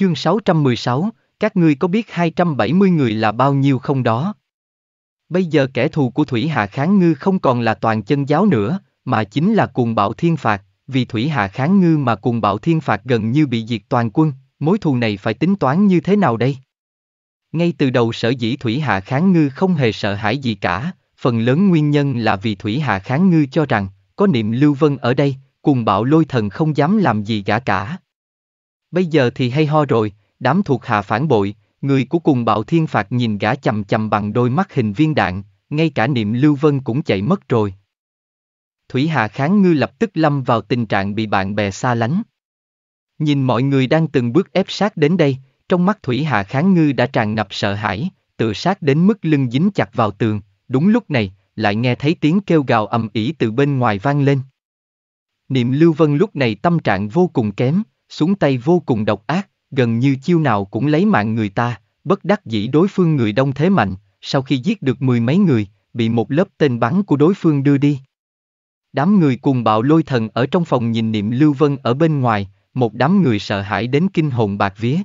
Chương 616, các ngươi có biết 270 người là bao nhiêu không đó? Bây giờ kẻ thù của Thủy Hạ Kháng Ngư không còn là toàn chân giáo nữa, mà chính là cuồng bạo thiên phạt, vì Thủy Hạ Kháng Ngư mà cuồng bạo thiên phạt gần như bị diệt toàn quân, mối thù này phải tính toán như thế nào đây? Ngay từ đầu sở dĩ Thủy Hạ Kháng Ngư không hề sợ hãi gì cả, phần lớn nguyên nhân là vì Thủy Hạ Kháng Ngư cho rằng, có niệm Lưu Vân ở đây, cùng bạo lôi thần không dám làm gì gã cả. Bây giờ thì hay ho rồi, đám thuộc hạ phản bội, người của cùng bạo thiên phạt nhìn gã chầm chầm bằng đôi mắt hình viên đạn, ngay cả niệm Lưu Vân cũng chạy mất rồi. Thủy Hạ Kháng Ngư lập tức lâm vào tình trạng bị bạn bè xa lánh. Nhìn mọi người đang từng bước ép sát đến đây, trong mắt Thủy Hạ Kháng Ngư đã tràn ngập sợ hãi, tự sát đến mức lưng dính chặt vào tường, đúng lúc này, lại nghe thấy tiếng kêu gào ầm ĩ từ bên ngoài vang lên. Niệm Lưu Vân lúc này tâm trạng vô cùng kém, xuống tay vô cùng độc ác, gần như chiêu nào cũng lấy mạng người ta, bất đắc dĩ đối phương người đông thế mạnh, sau khi giết được mười mấy người, bị một lớp tên bắn của đối phương đưa đi. Đám người cùng bạo lôi thần ở trong phòng nhìn niệm Lưu Vân ở bên ngoài, một đám người sợ hãi đến kinh hồn bạc vía.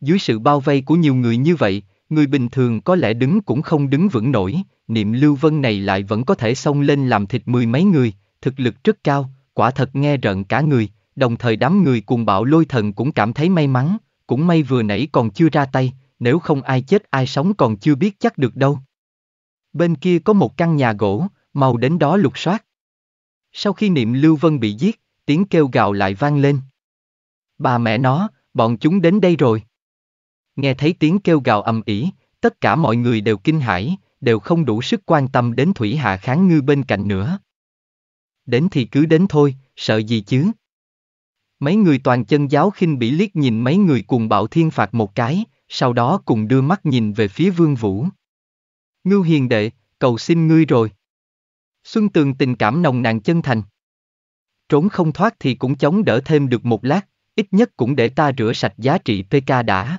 Dưới sự bao vây của nhiều người như vậy, người bình thường có lẽ đứng cũng không đứng vững nổi, niệm Lưu Vân này lại vẫn có thể xông lên làm thịt mười mấy người, thực lực rất cao, quả thật nghe rợn cả người, đồng thời đám người cùng bạo lôi thần cũng cảm thấy may mắn, cũng may vừa nãy còn chưa ra tay, nếu không ai chết ai sống còn chưa biết chắc được đâu. Bên kia có một căn nhà gỗ, màu đến đó lục soát. Sau khi niệm Lưu Vân bị giết, tiếng kêu gào lại vang lên. Bà mẹ nó, bọn chúng đến đây rồi. Nghe thấy tiếng kêu gào ầm ĩ, tất cả mọi người đều kinh hãi, đều không đủ sức quan tâm đến Thủy Hạ Kháng Ngư bên cạnh nữa. Đến thì cứ đến thôi, sợ gì chứ, Mấy người toàn chân giáo khinh bỉ liếc nhìn mấy người cùng bạo thiên phạt một cái, sau đó cùng đưa mắt nhìn về phía vương vũ. Ngưu hiền đệ, cầu xin ngươi rồi. Xuân Tường tình cảm nồng nàn chân thành. Trốn không thoát thì cũng chống đỡ thêm được một lát, ít nhất cũng để ta rửa sạch giá trị PK đã.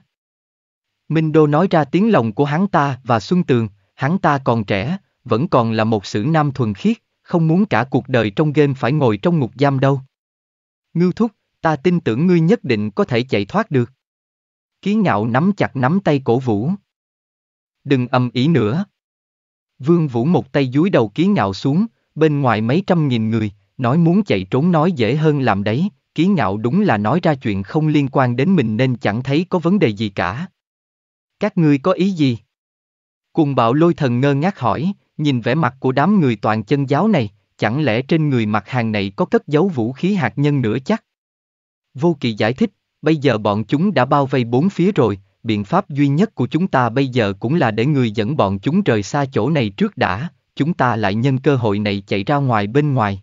Minh Đô nói ra tiếng lòng của hắn ta và Xuân Tường, hắn ta còn trẻ, vẫn còn là một sử nam thuần khiết, không muốn cả cuộc đời trong game phải ngồi trong ngục giam đâu. Ngưu Thúc, ta tin tưởng ngươi nhất định có thể chạy thoát được. Ký ngạo nắm chặt nắm tay cổ vũ. Đừng âm ý nữa. Vương vũ một tay dúi đầu Ký ngạo xuống, bên ngoài mấy trăm nghìn người, nói muốn chạy trốn nói dễ hơn làm đấy, Ký ngạo đúng là nói ra chuyện không liên quan đến mình nên chẳng thấy có vấn đề gì cả. Các ngươi có ý gì? Cùng bạo lôi thần ngơ ngác hỏi, nhìn vẻ mặt của đám người toàn chân giáo này, chẳng lẽ trên người mặt hàng này có cất giấu vũ khí hạt nhân nữa chắc? Vô kỳ giải thích, bây giờ bọn chúng đã bao vây bốn phía rồi, biện pháp duy nhất của chúng ta bây giờ cũng là để người dẫn bọn chúng rời xa chỗ này trước đã, chúng ta lại nhân cơ hội này chạy ra ngoài bên ngoài.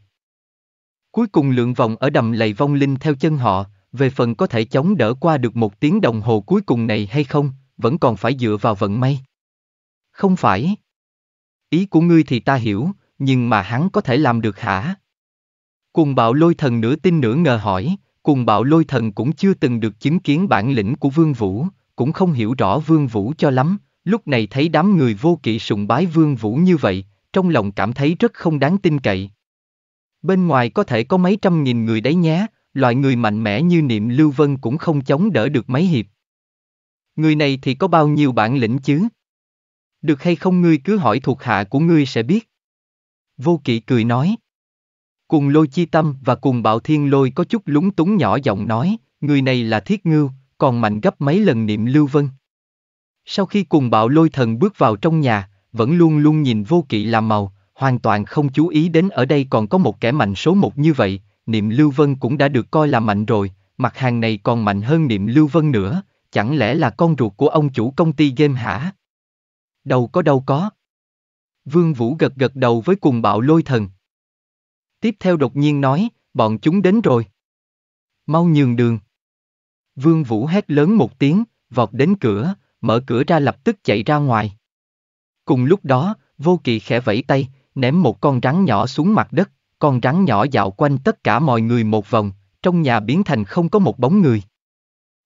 Cuối cùng lượng vòng ở đầm lầy vong linh theo chân họ, về phần có thể chống đỡ qua được một tiếng đồng hồ cuối cùng này hay không, vẫn còn phải dựa vào vận may. Không phải. Ý của ngươi thì ta hiểu, nhưng mà hắn có thể làm được hả? Cùng bạo lôi thần nửa tin nửa ngờ hỏi, Cùng bạo lôi thần cũng chưa từng được chứng kiến bản lĩnh của Vương Vũ, cũng không hiểu rõ Vương Vũ cho lắm, lúc này thấy đám người vô kỵ sùng bái Vương Vũ như vậy, trong lòng cảm thấy rất không đáng tin cậy. Bên ngoài có thể có mấy trăm nghìn người đấy nhé, loại người mạnh mẽ như niệm Lưu Vân cũng không chống đỡ được mấy hiệp. Người này thì có bao nhiêu bản lĩnh chứ? Được hay không ngươi cứ hỏi thuộc hạ của ngươi sẽ biết. Vô kỵ cười nói. Cùng lôi chi tâm và cùng bạo thiên lôi có chút lúng túng nhỏ giọng nói, người này là thiết ngưu, còn mạnh gấp mấy lần niệm lưu vân. Sau khi cùng bạo lôi thần bước vào trong nhà, vẫn luôn luôn nhìn vô kỵ làm màu, hoàn toàn không chú ý đến ở đây còn có một kẻ mạnh số một như vậy, niệm lưu vân cũng đã được coi là mạnh rồi, mặt hàng này còn mạnh hơn niệm lưu vân nữa, chẳng lẽ là con ruột của ông chủ công ty game hả? Đâu có đâu có. Vương Vũ gật gật đầu với cùng bạo lôi thần, tiếp theo đột nhiên nói, bọn chúng đến rồi. Mau nhường đường. Vương Vũ hét lớn một tiếng, vọt đến cửa, mở cửa ra lập tức chạy ra ngoài. Cùng lúc đó, Vô kỳ khẽ vẫy tay, ném một con rắn nhỏ xuống mặt đất, con rắn nhỏ dạo quanh tất cả mọi người một vòng, trong nhà biến thành không có một bóng người.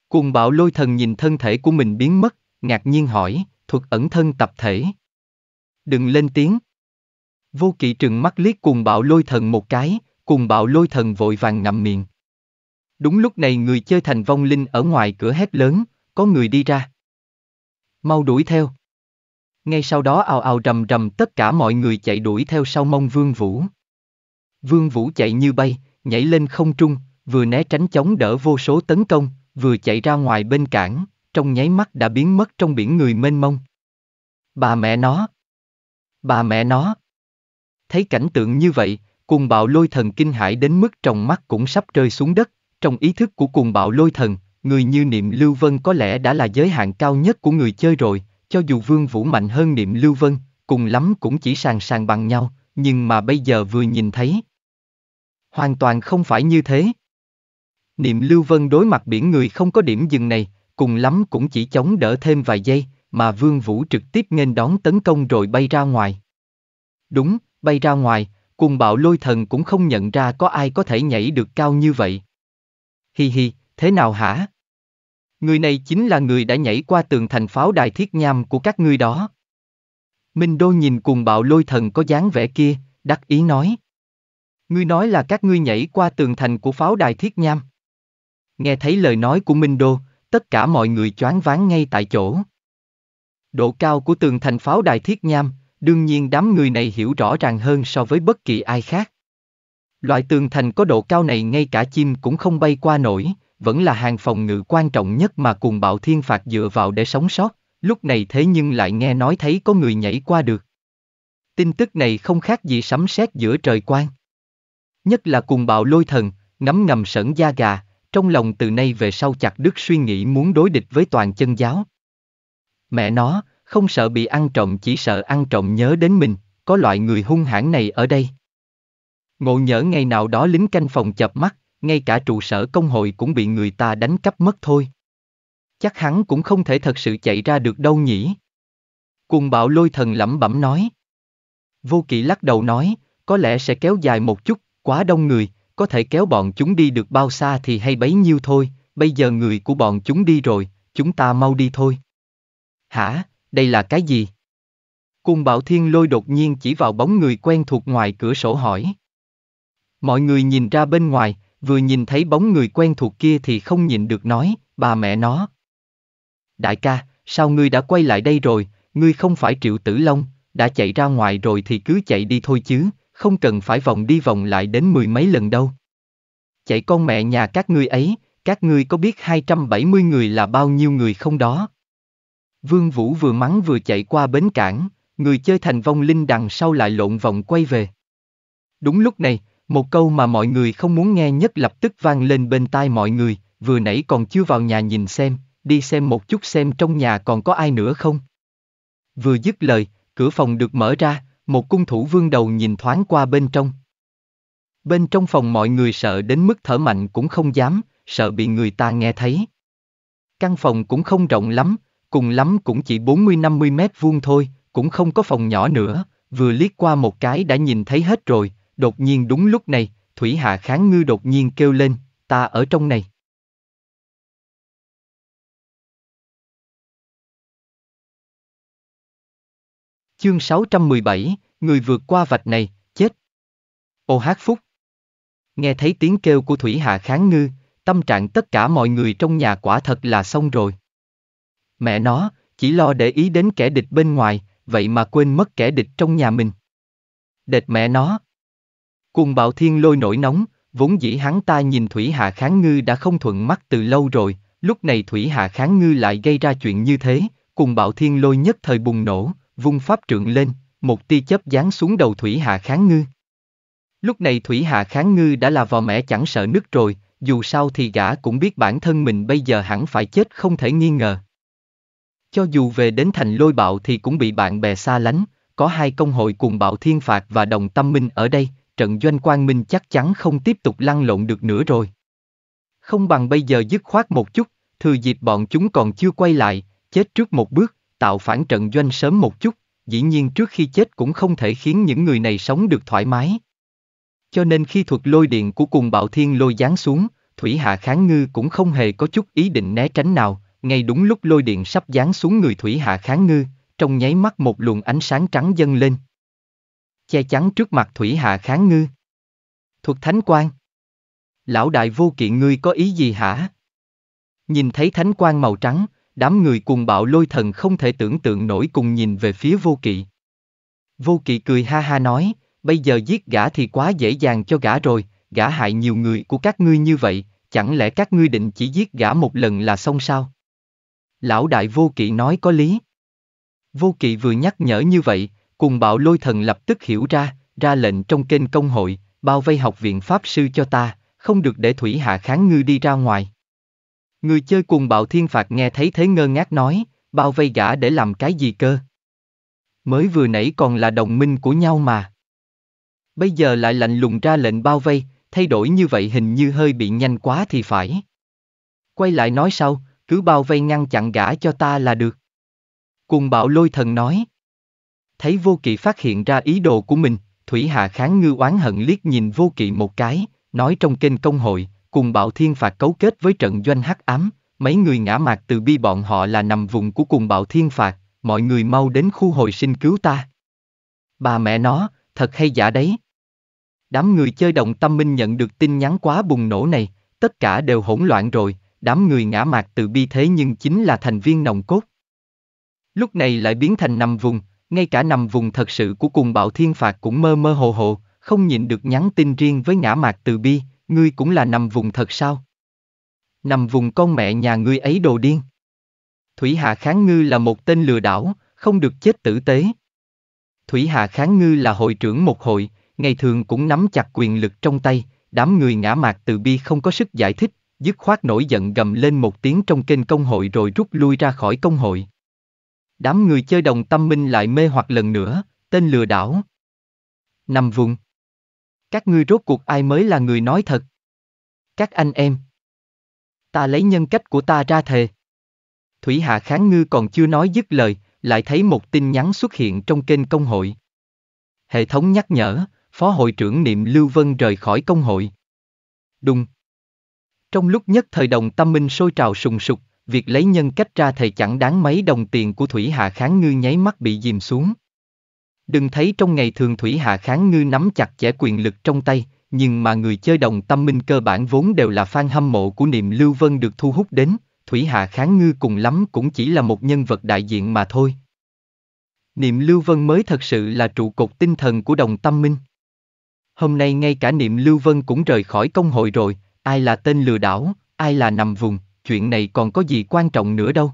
Cùng bạo lôi thần nhìn thân thể của mình biến mất, ngạc nhiên hỏi, thuật ẩn thân tập thể. Đừng lên tiếng. Vô kỵ trừng mắt liếc cùng bạo lôi thần một cái, cùng bạo lôi thần vội vàng ngậm miệng. Đúng lúc này người chơi thành vong linh ở ngoài cửa hét lớn, có người đi ra. Mau đuổi theo. Ngay sau đó ào ào rầm rầm tất cả mọi người chạy đuổi theo sau mông Vương Vũ. Vương Vũ chạy như bay, nhảy lên không trung, vừa né tránh chống đỡ vô số tấn công, vừa chạy ra ngoài bên cảng, trong nháy mắt đã biến mất trong biển người mênh mông. Bà mẹ nó! Bà mẹ nó! thấy cảnh tượng như vậy, cuồng bạo lôi thần kinh hãi đến mức trong mắt cũng sắp rơi xuống đất, trong ý thức của cuồng bạo lôi thần, người như niệm Lưu Vân có lẽ đã là giới hạn cao nhất của người chơi rồi, cho dù Vương Vũ mạnh hơn niệm Lưu Vân, cùng lắm cũng chỉ sàng sàng bằng nhau, nhưng mà bây giờ vừa nhìn thấy. Hoàn toàn không phải như thế. Niệm Lưu Vân đối mặt biển người không có điểm dừng này, cùng lắm cũng chỉ chống đỡ thêm vài giây, mà Vương Vũ trực tiếp nghênh đón tấn công rồi bay ra ngoài. Đúng, bay ra ngoài, cùng bạo lôi thần cũng không nhận ra có ai có thể nhảy được cao như vậy. Hi hi, thế nào hả? Người này chính là người đã nhảy qua tường thành pháo đài thiết nham của các ngươi đó. Minh Đô nhìn cùng bạo lôi thần có dáng vẻ kia, đắc ý nói. Ngươi nói là các ngươi nhảy qua tường thành của pháo đài thiết nham. Nghe thấy lời nói của Minh Đô, tất cả mọi người choáng váng ngay tại chỗ. Độ cao của tường thành pháo đài thiết nham, Đương nhiên đám người này hiểu rõ ràng hơn so với bất kỳ ai khác. Loại tường thành có độ cao này ngay cả chim cũng không bay qua nổi, vẫn là hàng phòng ngự quan trọng nhất mà cùng bạo thiên phạt dựa vào để sống sót, lúc này thế nhưng lại nghe nói thấy có người nhảy qua được. Tin tức này không khác gì sấm sét giữa trời quan, Nhất là cùng bạo lôi thần, ngấm ngầm sởn da gà, trong lòng từ nay về sau chặt đứt suy nghĩ muốn đối địch với toàn chân giáo. Mẹ nó, không sợ bị ăn trộm chỉ sợ ăn trộm nhớ đến mình, có loại người hung hãn này ở đây. Ngộ nhỡ ngày nào đó lính canh phòng chập mắt, ngay cả trụ sở công hội cũng bị người ta đánh cắp mất thôi. Chắc hắn cũng không thể thật sự chạy ra được đâu nhỉ. Cùng bạo lôi thần lẩm bẩm nói. Vô kỵ lắc đầu nói, có lẽ sẽ kéo dài một chút, quá đông người, có thể kéo bọn chúng đi được bao xa thì hay bấy nhiêu thôi, bây giờ người của bọn chúng đi rồi, chúng ta mau đi thôi. Hả, đây là cái gì? Cung Bảo Thiên Lôi đột nhiên chỉ vào bóng người quen thuộc ngoài cửa sổ hỏi. Mọi người nhìn ra bên ngoài, vừa nhìn thấy bóng người quen thuộc kia thì không nhìn được nói, bà mẹ nó. Đại ca, sao ngươi đã quay lại đây rồi, ngươi không phải Triệu Tử Long, đã chạy ra ngoài rồi thì cứ chạy đi thôi chứ, không cần phải vòng đi vòng lại đến mười mấy lần đâu. Chạy con mẹ nhà các ngươi ấy, các ngươi có biết 270 người là bao nhiêu người không đó? Vương Vũ vừa mắng vừa chạy qua bến cảng, người chơi thành vong linh đằng sau lại lộn vòng quay về. Đúng lúc này, một câu mà mọi người không muốn nghe nhất lập tức vang lên bên tai mọi người, vừa nãy còn chưa vào nhà nhìn xem, đi xem một chút xem trong nhà còn có ai nữa không. Vừa dứt lời, cửa phòng được mở ra, một cung thủ vương đầu nhìn thoáng qua bên trong. Bên trong phòng mọi người sợ đến mức thở mạnh cũng không dám, sợ bị người ta nghe thấy. Căn phòng cũng không rộng lắm, cùng lắm cũng chỉ 40-50 mét vuông thôi, cũng không có phòng nhỏ nữa, vừa liếc qua một cái đã nhìn thấy hết rồi, đột nhiên đúng lúc này, Thủy Hạ Kháng Ngư đột nhiên kêu lên, ta ở trong này. Chương 617, người vượt qua vạch này, chết. Ô hát phúc. Nghe thấy tiếng kêu của Thủy Hạ Kháng Ngư, tâm trạng tất cả mọi người trong nhà quả thật là xong rồi. Mẹ nó, chỉ lo để ý đến kẻ địch bên ngoài, vậy mà quên mất kẻ địch trong nhà mình. Đệt mẹ nó. Cùng bạo thiên lôi nổi nóng, vốn dĩ hắn ta nhìn Thủy Hạ Kháng Ngư đã không thuận mắt từ lâu rồi, lúc này Thủy Hạ Kháng Ngư lại gây ra chuyện như thế, cùng bạo thiên lôi nhất thời bùng nổ, vung pháp trượng lên, một tia chớp giáng xuống đầu Thủy Hạ Kháng Ngư. Lúc này Thủy Hạ Kháng Ngư đã là vò mẹ chẳng sợ nứt rồi, dù sao thì gã cũng biết bản thân mình bây giờ hẳn phải chết không thể nghi ngờ. Cho dù về đến thành lôi bạo thì cũng bị bạn bè xa lánh, có hai công hội cùng bạo thiên phạt và đồng tâm minh ở đây, trận doanh Quan minh chắc chắn không tiếp tục lăn lộn được nữa rồi. Không bằng bây giờ dứt khoát một chút, thừa dịp bọn chúng còn chưa quay lại, chết trước một bước, tạo phản trận doanh sớm một chút, dĩ nhiên trước khi chết cũng không thể khiến những người này sống được thoải mái. Cho nên khi thuật lôi điện của cùng bạo thiên lôi giáng xuống, Thủy Hạ Kháng Ngư cũng không hề có chút ý định né tránh nào, ngay đúng lúc lôi điện sắp giáng xuống người Thủy Hạ Kháng Ngư, trong nháy mắt một luồng ánh sáng trắng dâng lên. Che chắn trước mặt Thủy Hạ Kháng Ngư. Thuật Thánh Quang. Lão đại vô kỵ ngươi có ý gì hả? Nhìn thấy Thánh Quang màu trắng, đám người cuồng bạo lôi thần không thể tưởng tượng nổi cùng nhìn về phía vô kỵ. Vô kỵ cười ha ha nói, bây giờ giết gã thì quá dễ dàng cho gã rồi, gã hại nhiều người của các ngươi như vậy, chẳng lẽ các ngươi định chỉ giết gã một lần là xong sao? Lão đại vô kỵ nói có lý. Vô kỵ vừa nhắc nhở như vậy, cùng bạo lôi thần lập tức hiểu ra, ra lệnh trong kênh công hội, bao vây học viện Pháp sư cho ta, không được để Thủy Hạ Kháng Ngư đi ra ngoài. Người chơi cùng bạo thiên phạt nghe thấy thế ngơ ngác nói, bao vây gã để làm cái gì cơ? Mới vừa nãy còn là đồng minh của nhau mà. Bây giờ lại lạnh lùng ra lệnh bao vây, thay đổi như vậy hình như hơi bị nhanh quá thì phải. Quay lại nói sau, cứ bao vây ngăn chặn gã cho ta là được. Cùng bạo lôi thần nói. Thấy vô kỵ phát hiện ra ý đồ của mình, Thủy Hạ Kháng Ngư oán hận liếc nhìn vô kỵ một cái, nói trong kênh công hội, cùng bạo thiên phạt cấu kết với trận doanh hắc ám, mấy người ngã mạc từ bi bọn họ là nằm vùng của cùng bạo thiên phạt, mọi người mau đến khu hồi sinh cứu ta. Bà mẹ nó, thật hay giả đấy. Đám người chơi đồng tâm minh nhận được tin nhắn quá bùng nổ này, tất cả đều hỗn loạn rồi, đám người ngã mạc từ bi thế nhưng chính là thành viên nồng cốt. Lúc này lại biến thành nằm vùng, ngay cả nằm vùng thật sự của cùng bạo thiên phạt cũng mơ mơ hồ hồ, không nhịn được nhắn tin riêng với ngã mạc từ bi, ngươi cũng là nằm vùng thật sao? Nằm vùng con mẹ nhà ngươi ấy đồ điên. Thủy Hạ Kháng Ngư là một tên lừa đảo, không được chết tử tế. Thủy Hạ Kháng Ngư là hội trưởng một hội, ngày thường cũng nắm chặt quyền lực trong tay, đám người ngã mạc từ bi không có sức giải thích, dứt khoát nổi giận gầm lên một tiếng trong kênh công hội rồi rút lui ra khỏi công hội. Đám người chơi đồng tâm minh lại mê hoặc lần nữa, tên lừa đảo. Nằm vùng. Các ngươi rốt cuộc ai mới là người nói thật? Các anh em. Ta lấy nhân cách của ta ra thề. Thủy Hạ Kháng Ngư còn chưa nói dứt lời, lại thấy một tin nhắn xuất hiện trong kênh công hội. Hệ thống nhắc nhở, Phó hội trưởng Niệm Lưu Vân rời khỏi công hội. Đùng, trong lúc nhất thời đồng tâm minh sôi trào sùng sục, việc lấy nhân cách ra thầy chẳng đáng mấy đồng tiền của Thủy Hạ Kháng Ngư nháy mắt bị dìm xuống. Đừng thấy trong ngày thường Thủy Hạ Kháng Ngư nắm chặt chẽ quyền lực trong tay, nhưng mà người chơi đồng tâm minh cơ bản vốn đều là fan hâm mộ của niệm Lưu Vân được thu hút đến, Thủy Hạ Kháng Ngư cùng lắm cũng chỉ là một nhân vật đại diện mà thôi. Niệm Lưu Vân mới thật sự là trụ cột tinh thần của đồng tâm minh. Hôm nay ngay cả Niệm Lưu Vân cũng rời khỏi công hội rồi, ai là tên lừa đảo, ai là nằm vùng, chuyện này còn có gì quan trọng nữa đâu.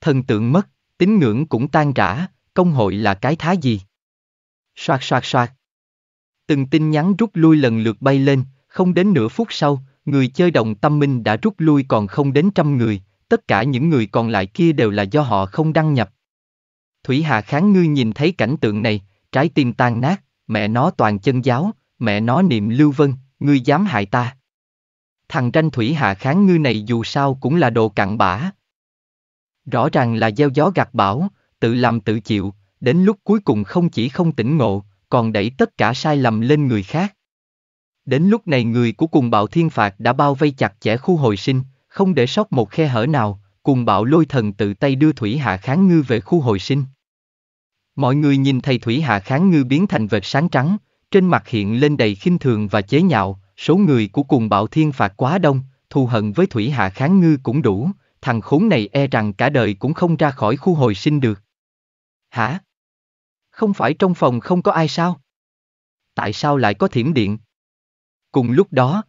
Thần tượng mất, tín ngưỡng cũng tan rã, công hội là cái thá gì? Soạt soạt soạt. Từng tin nhắn rút lui lần lượt bay lên, không đến nửa phút sau, người chơi đồng tâm minh đã rút lui còn không đến trăm người, tất cả những người còn lại kia đều là do họ không đăng nhập. Thủy Hà Kháng Ngư nhìn thấy cảnh tượng này, trái tim tan nát, mẹ nó toàn chân giáo, mẹ nó niệm lưu vân, ngươi dám hại ta thằng tranh thủy hạ kháng ngư này dù sao cũng là đồ cặn bã. Rõ ràng là gieo gió gặt bão, tự làm tự chịu, đến lúc cuối cùng không chỉ không tỉnh ngộ, còn đẩy tất cả sai lầm lên người khác. Đến lúc này người của cùng bạo thiên phạt đã bao vây chặt chẽ khu hồi sinh, không để sót một khe hở nào, cùng bạo lôi thần tự tay đưa Thủy Hạ Kháng Ngư về khu hồi sinh. Mọi người nhìn thấy Thủy Hạ Kháng Ngư biến thành vệt sáng trắng, trên mặt hiện lên đầy khinh thường và chế nhạo, Số người của cùng bạo thiên phạt quá đông, thù hận với Thủy Hạ Kháng Ngư cũng đủ, thằng khốn này e rằng cả đời cũng không ra khỏi khu hồi sinh được. Hả? Không phải trong phòng không có ai sao? Tại sao lại có thiểm điện? Cùng lúc đó,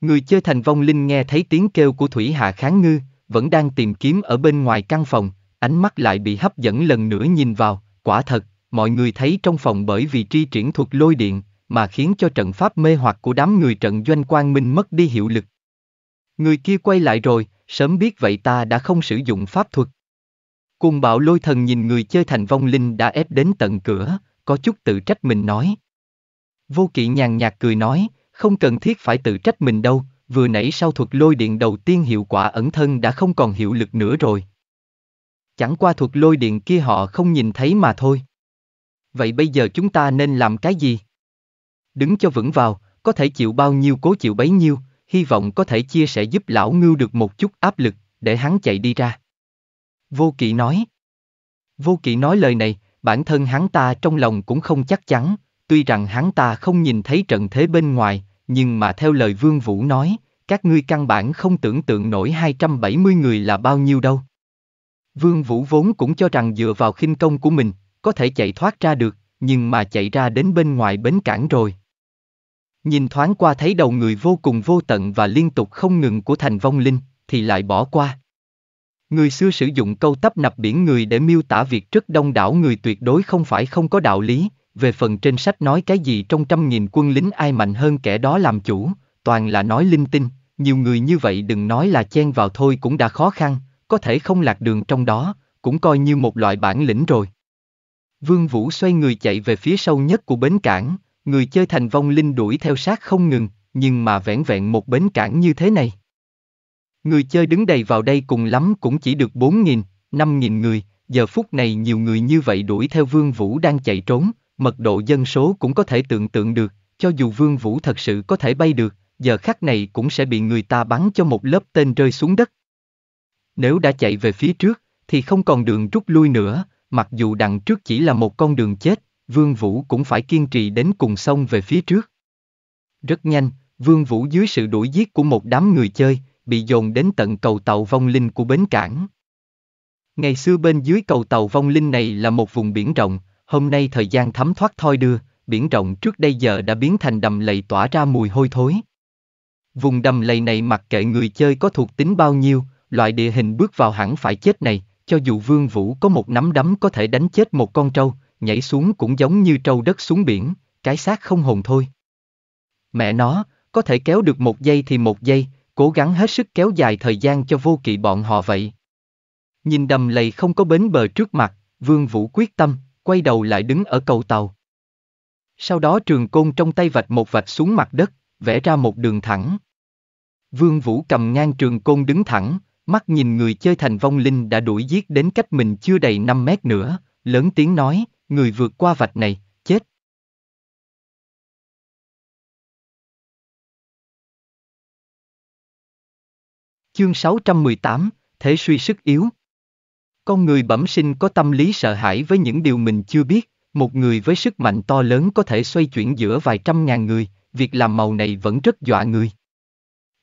người chơi thành vong linh nghe thấy tiếng kêu của Thủy Hạ Kháng Ngư, vẫn đang tìm kiếm ở bên ngoài căn phòng, ánh mắt lại bị hấp dẫn lần nữa nhìn vào, quả thật, mọi người thấy trong phòng bởi vì tri triển thuật lôi điện, mà khiến cho trận pháp mê hoặc của đám người trận doanh quang minh mất đi hiệu lực. Người kia quay lại rồi, sớm biết vậy ta đã không sử dụng pháp thuật. Cùng bạo lôi thần nhìn người chơi thành vong linh đã ép đến tận cửa, có chút tự trách mình nói. Vô kỵ nhàn nhạt cười nói, không cần thiết phải tự trách mình đâu, vừa nãy sau thuật lôi điện đầu tiên hiệu quả ẩn thân đã không còn hiệu lực nữa rồi. Chẳng qua thuật lôi điện kia họ không nhìn thấy mà thôi. Vậy bây giờ chúng ta nên làm cái gì? đứng cho vững vào, có thể chịu bao nhiêu cố chịu bấy nhiêu, hy vọng có thể chia sẻ giúp lão ngưu được một chút áp lực, để hắn chạy đi ra. Vô kỵ nói. Vô kỵ nói lời này, bản thân hắn ta trong lòng cũng không chắc chắn, tuy rằng hắn ta không nhìn thấy trận thế bên ngoài, nhưng mà theo lời Vương Vũ nói, các ngươi căn bản không tưởng tượng nổi 270 người là bao nhiêu đâu. Vương Vũ vốn cũng cho rằng dựa vào khinh công của mình, có thể chạy thoát ra được, nhưng mà chạy ra đến bên ngoài bến cảng rồi, Nhìn thoáng qua thấy đầu người vô cùng vô tận và liên tục không ngừng của thành vong linh, thì lại bỏ qua. Người xưa sử dụng câu tấp nập biển người để miêu tả việc rất đông đảo người tuyệt đối không phải không có đạo lý, về phần trên sách nói cái gì trong trăm nghìn quân lính ai mạnh hơn kẻ đó làm chủ, toàn là nói linh tinh, nhiều người như vậy đừng nói là chen vào thôi cũng đã khó khăn, có thể không lạc đường trong đó, cũng coi như một loại bản lĩnh rồi. Vương Vũ xoay người chạy về phía sâu nhất của bến cảng, người chơi thành vong linh đuổi theo sát không ngừng, nhưng mà vẻn vẹn một bến cảng như thế này. Người chơi đứng đầy vào đây cùng lắm cũng chỉ được 4.000, 5.000 người, giờ phút này nhiều người như vậy đuổi theo Vương Vũ đang chạy trốn, mật độ dân số cũng có thể tưởng tượng được, cho dù Vương Vũ thật sự có thể bay được, giờ khắc này cũng sẽ bị người ta bắn cho một lớp tên rơi xuống đất. Nếu đã chạy về phía trước, thì không còn đường rút lui nữa, mặc dù đằng trước chỉ là một con đường chết, Vương Vũ cũng phải kiên trì đến cùng sông về phía trước. Rất nhanh, Vương Vũ dưới sự đuổi giết của một đám người chơi, bị dồn đến tận cầu tàu vong linh của bến cảng. Ngày xưa bên dưới cầu tàu vong linh này là một vùng biển rộng, hôm nay thời gian thấm thoát thoi đưa, biển rộng trước đây giờ đã biến thành đầm lầy tỏa ra mùi hôi thối. Vùng đầm lầy này mặc kệ người chơi có thuộc tính bao nhiêu, loại địa hình bước vào hẳn phải chết này, cho dù Vương Vũ có một nắm đấm có thể đánh chết một con trâu, nhảy xuống cũng giống như trâu đất xuống biển, cái xác không hồn thôi. Mẹ nó, có thể kéo được một giây thì một giây, cố gắng hết sức kéo dài thời gian cho vô kỵ bọn họ vậy. Nhìn đầm lầy không có bến bờ trước mặt, Vương Vũ quyết tâm, quay đầu lại đứng ở cầu tàu. Sau đó trường côn trong tay vạch một vạch xuống mặt đất, vẽ ra một đường thẳng. Vương Vũ cầm ngang trường côn đứng thẳng, mắt nhìn người chơi thành vong linh đã đuổi giết đến cách mình chưa đầy 5 mét nữa, lớn tiếng nói, người vượt qua vạch này, chết. Chương 618, Thế suy sức yếu Con người bẩm sinh có tâm lý sợ hãi với những điều mình chưa biết, một người với sức mạnh to lớn có thể xoay chuyển giữa vài trăm ngàn người, việc làm màu này vẫn rất dọa người.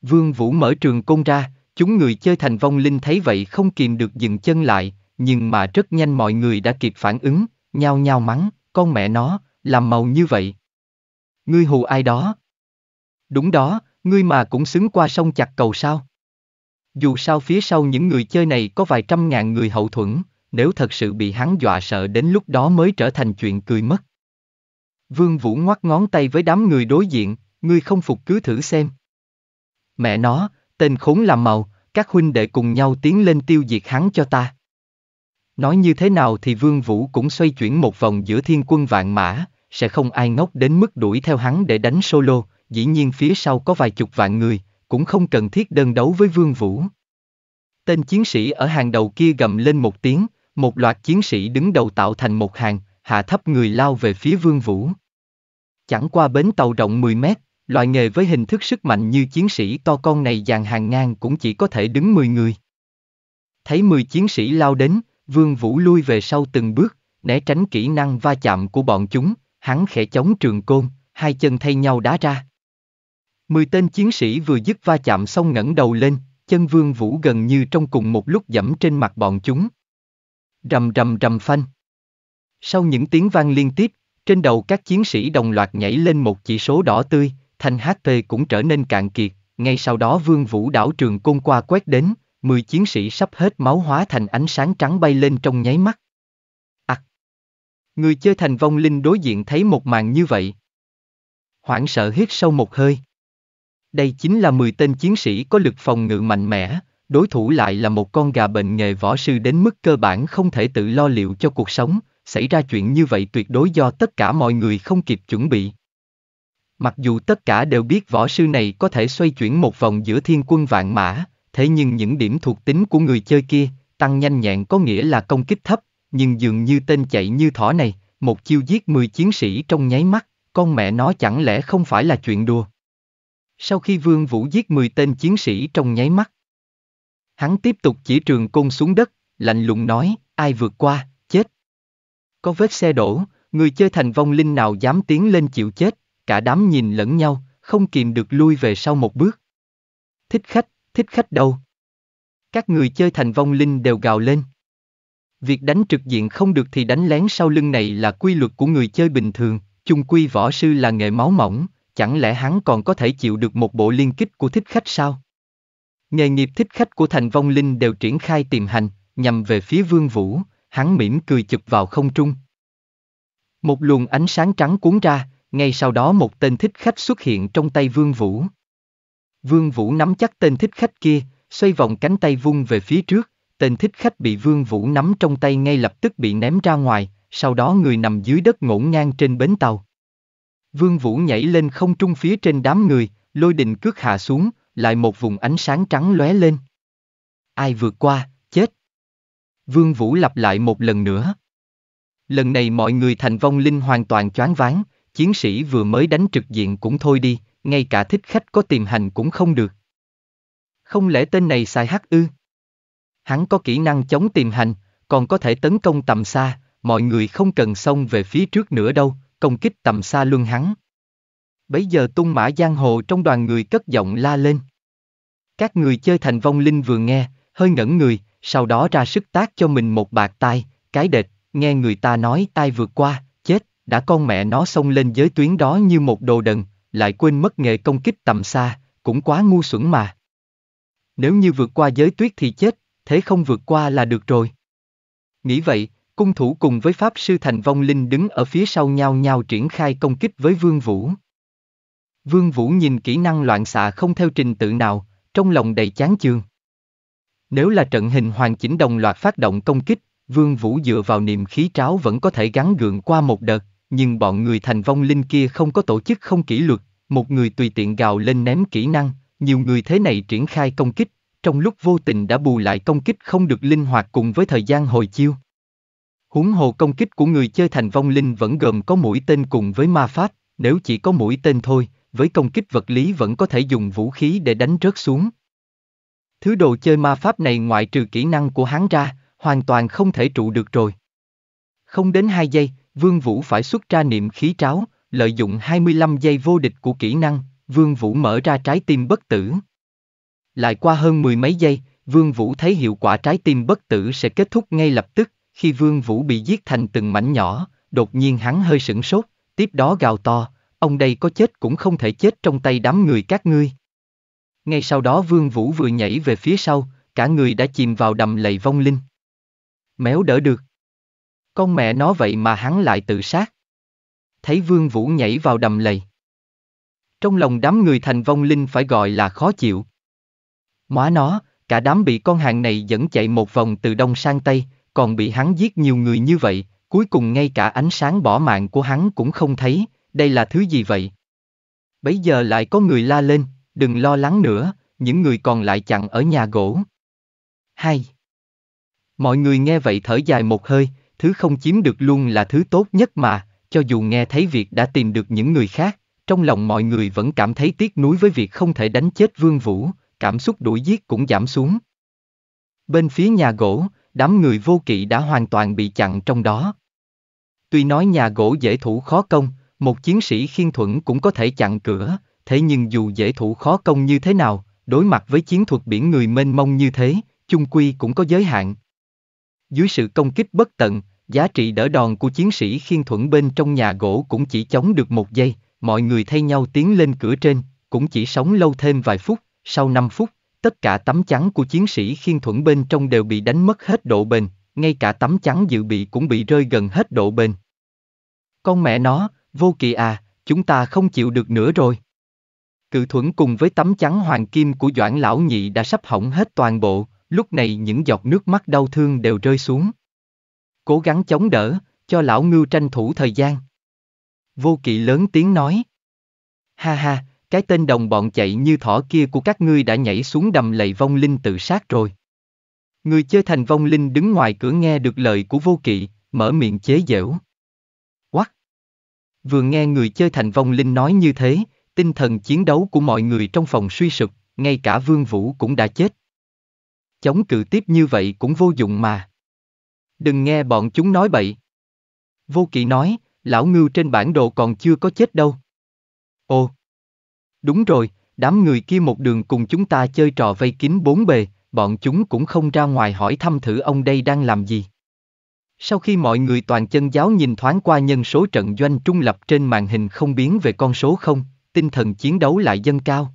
Vương Vũ mở trường côn ra, chúng người chơi thành vong linh thấy vậy không kìm được dừng chân lại, nhưng mà rất nhanh mọi người đã kịp phản ứng, Nhao nhao mắng, con mẹ nó, làm màu như vậy. Ngươi hù ai đó? Đúng đó, ngươi mà cũng xứng qua sông chặt cầu sao? Dù sao phía sau những người chơi này có vài trăm ngàn người hậu thuẫn, nếu thật sự bị hắn dọa sợ đến lúc đó mới trở thành chuyện cười mất. Vương Vũ ngoắt ngón tay với đám người đối diện, ngươi không phục cứ thử xem. Mẹ nó, tên khốn làm màu, các huynh đệ cùng nhau tiến lên tiêu diệt hắn cho ta. Nói như thế nào thì Vương Vũ cũng xoay chuyển một vòng giữa thiên quân vạn mã, sẽ không ai ngốc đến mức đuổi theo hắn để đánh solo, dĩ nhiên phía sau có vài chục vạn người, cũng không cần thiết đơn đấu với Vương Vũ. Tên chiến sĩ ở hàng đầu kia gầm lên một tiếng, một loạt chiến sĩ đứng đầu tạo thành một hàng, hạ thấp người lao về phía Vương Vũ. Chẳng qua bến tàu rộng 10 mét, loại nghề với hình thức sức mạnh như chiến sĩ to con này dàn hàng ngang cũng chỉ có thể đứng 10 người. Thấy 10 chiến sĩ lao đến, Vương Vũ lui về sau từng bước, né tránh kỹ năng va chạm của bọn chúng, hắn khẽ chống trường côn, hai chân thay nhau đá ra. Mười tên chiến sĩ vừa dứt va chạm xong ngẩng đầu lên, chân Vương Vũ gần như trong cùng một lúc dẫm trên mặt bọn chúng. Rầm rầm rầm phanh. Sau những tiếng vang liên tiếp, trên đầu các chiến sĩ đồng loạt nhảy lên một chỉ số đỏ tươi, thanh HP cũng trở nên cạn kiệt, ngay sau đó Vương Vũ đảo trường côn qua quét đến. Mười chiến sĩ sắp hết máu hóa thành ánh sáng trắng bay lên trong nháy mắt. Ặc! À, người chơi thành vong linh đối diện thấy một màn như vậy. Hoảng sợ hít sâu một hơi. Đây chính là mười tên chiến sĩ có lực phòng ngự mạnh mẽ, đối thủ lại là một con gà bệnh nghề võ sư đến mức cơ bản không thể tự lo liệu cho cuộc sống, xảy ra chuyện như vậy tuyệt đối do tất cả mọi người không kịp chuẩn bị. Mặc dù tất cả đều biết võ sư này có thể xoay chuyển một vòng giữa thiên quân vạn mã, thế nhưng những điểm thuộc tính của người chơi kia, tăng nhanh nhẹn có nghĩa là công kích thấp, nhưng dường như tên chạy như thỏ này, một chiêu giết 10 chiến sĩ trong nháy mắt, con mẹ nó chẳng lẽ không phải là chuyện đùa. Sau khi Vương Vũ giết 10 tên chiến sĩ trong nháy mắt, hắn tiếp tục chỉ trường côn xuống đất, lạnh lùng nói, ai vượt qua, chết. Có vết xe đổ, người chơi thành vong linh nào dám tiến lên chịu chết, cả đám nhìn lẫn nhau, không kìm được lui về sau một bước. Thích khách thích khách đâu. Các người chơi thành vong linh đều gào lên. Việc đánh trực diện không được thì đánh lén sau lưng này là quy luật của người chơi bình thường, chung quy võ sư là nghề máu mỏng, chẳng lẽ hắn còn có thể chịu được một bộ liên kích của thích khách sao? Nghề nghiệp thích khách của thành vong linh đều triển khai tiềm hành, nhằm về phía vương vũ, hắn mỉm cười chụp vào không trung. Một luồng ánh sáng trắng cuốn ra, ngay sau đó một tên thích khách xuất hiện trong tay vương vũ. Vương Vũ nắm chắc tên thích khách kia, xoay vòng cánh tay vung về phía trước, tên thích khách bị Vương Vũ nắm trong tay ngay lập tức bị ném ra ngoài, sau đó người nằm dưới đất ngổn ngang trên bến tàu. Vương Vũ nhảy lên không trung phía trên đám người, lôi đình cước hạ xuống, lại một vùng ánh sáng trắng lóe lên. Ai vượt qua, chết. Vương Vũ lặp lại một lần nữa. Lần này mọi người thành vong linh hoàn toàn choáng váng, chiến sĩ vừa mới đánh trực diện cũng thôi đi, ngay cả thích khách có tiềm hành cũng không được. Không lẽ tên này xài hắc ư? Hắn có kỹ năng chống tiềm hành, còn có thể tấn công tầm xa, mọi người không cần xông về phía trước nữa đâu, công kích tầm xa luân hắn. Bấy giờ tung mã giang hồ trong đoàn người cất giọng la lên. Các người chơi thành vong linh vừa nghe, hơi ngẩn người, sau đó ra sức tác cho mình một bạc tai, cái đệt, nghe người ta nói tai vượt qua, chết, đã con mẹ nó xông lên giới tuyến đó như một đồ đần, lại quên mất nghệ công kích tầm xa, cũng quá ngu xuẩn mà. Nếu như vượt qua giới tuyết thì chết, thế không vượt qua là được rồi. Nghĩ vậy, cung thủ cùng với Pháp Sư Thành Vong Linh đứng ở phía sau nhau nhau triển khai công kích với Vương Vũ. Vương Vũ nhìn kỹ năng loạn xạ không theo trình tự nào, trong lòng đầy chán chường. Nếu là trận hình hoàn chỉnh đồng loạt phát động công kích, Vương Vũ dựa vào niềm khí tráo vẫn có thể gắn gượng qua một đợt, nhưng bọn người thành vong linh kia không có tổ chức không kỷ luật, một người tùy tiện gào lên ném kỹ năng, nhiều người thế này triển khai công kích, trong lúc vô tình đã bù lại công kích không được linh hoạt cùng với thời gian hồi chiêu. Huống hồ công kích của người chơi thành vong linh vẫn gồm có mũi tên cùng với ma pháp, nếu chỉ có mũi tên thôi, với công kích vật lý vẫn có thể dùng vũ khí để đánh rớt xuống. Thứ đồ chơi ma pháp này ngoại trừ kỹ năng của hắn ra, hoàn toàn không thể trụ được rồi. Không đến 2 giây, Vương Vũ phải xuất ra niệm khí tráo, lợi dụng 25 giây vô địch của kỹ năng, Vương Vũ mở ra trái tim bất tử. Lại qua hơn mười mấy giây, Vương Vũ thấy hiệu quả trái tim bất tử sẽ kết thúc ngay lập tức, khi Vương Vũ bị giết thành từng mảnh nhỏ, đột nhiên hắn hơi sửng sốt, tiếp đó gào to, ông đây có chết cũng không thể chết trong tay đám người các ngươi. Ngay sau đó Vương Vũ vừa nhảy về phía sau, cả người đã chìm vào đầm lầy vong linh. Méo đỡ được. Con mẹ nó vậy mà hắn lại tự sát. Thấy Vương Vũ nhảy vào đầm lầy. Trong lòng đám người thành vong linh phải gọi là khó chịu. Móa nó, cả đám bị con hàng này dẫn chạy một vòng từ đông sang tây, còn bị hắn giết nhiều người như vậy, cuối cùng ngay cả ánh sáng bỏ mạng của hắn cũng không thấy, đây là thứ gì vậy? Bấy giờ lại có người la lên, đừng lo lắng nữa, những người còn lại chặn ở nhà gỗ. Hai. Mọi người nghe vậy thở dài một hơi, thứ không chiếm được luôn là thứ tốt nhất mà, cho dù nghe thấy việc đã tìm được những người khác, trong lòng mọi người vẫn cảm thấy tiếc nuối với việc không thể đánh chết Vương Vũ, cảm xúc đuổi giết cũng giảm xuống. Bên phía nhà gỗ, đám người vô kỵ đã hoàn toàn bị chặn trong đó. Tuy nói nhà gỗ dễ thủ khó công, một chiến sĩ khiên thuẫn cũng có thể chặn cửa, thế nhưng dù dễ thủ khó công như thế nào, đối mặt với chiến thuật biển người mênh mông như thế, chung quy cũng có giới hạn. Dưới sự công kích bất tận, Giá trị đỡ đòn của chiến sĩ khiên thuẫn bên trong nhà gỗ cũng chỉ chống được một giây, mọi người thay nhau tiến lên cửa trên, cũng chỉ sống lâu thêm vài phút, sau 5 phút, tất cả tấm chắn của chiến sĩ khiên thuẫn bên trong đều bị đánh mất hết độ bền, ngay cả tấm chắn dự bị cũng bị rơi gần hết độ bền. Con mẹ nó, vô kỳ à, chúng ta không chịu được nữa rồi. Cự thuẫn cùng với tấm chắn hoàng kim của Doãn Lão Nhị đã sắp hỏng hết toàn bộ, lúc này những giọt nước mắt đau thương đều rơi xuống. Cố gắng chống đỡ, cho lão ngưu tranh thủ thời gian. Vô kỵ lớn tiếng nói. Ha ha, cái tên đồng bọn chạy như thỏ kia của các ngươi đã nhảy xuống đầm lầy vong linh tự sát rồi. Người chơi thành vong linh đứng ngoài cửa nghe được lời của vô kỵ, mở miệng chế giễu. Quắc! Vừa nghe người chơi thành vong linh nói như thế, tinh thần chiến đấu của mọi người trong phòng suy sụp, ngay cả vương vũ cũng đã chết. Chống cự tiếp như vậy cũng vô dụng mà. Đừng nghe bọn chúng nói bậy. Vô kỵ nói, lão ngưu trên bản đồ còn chưa có chết đâu. Ồ! Đúng rồi, đám người kia một đường cùng chúng ta chơi trò vây kín bốn bề, bọn chúng cũng không ra ngoài hỏi thăm thử ông đây đang làm gì. Sau khi mọi người toàn chân giáo nhìn thoáng qua nhân số trận doanh trung lập trên màn hình không biến về con số không, tinh thần chiến đấu lại dâng cao.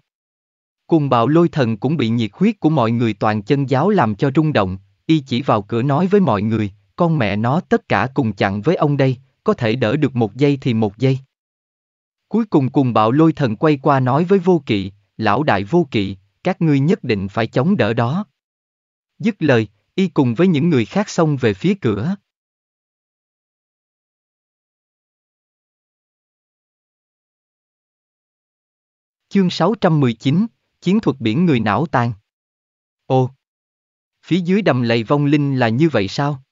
Cùng bạo lôi thần cũng bị nhiệt huyết của mọi người toàn chân giáo làm cho rung động, y chỉ vào cửa nói với mọi người, con mẹ nó tất cả cùng chặn với ông đây, có thể đỡ được một giây thì một giây. Cuối cùng cùng bạo lôi thần quay qua nói với vô kỵ, lão đại vô kỵ, các ngươi nhất định phải chống đỡ đó. Dứt lời, y cùng với những người khác xông về phía cửa. Chương 619, Chiến thuật biển người não tàn. Ồ! Phía dưới đầm lầy vong linh là như vậy sao?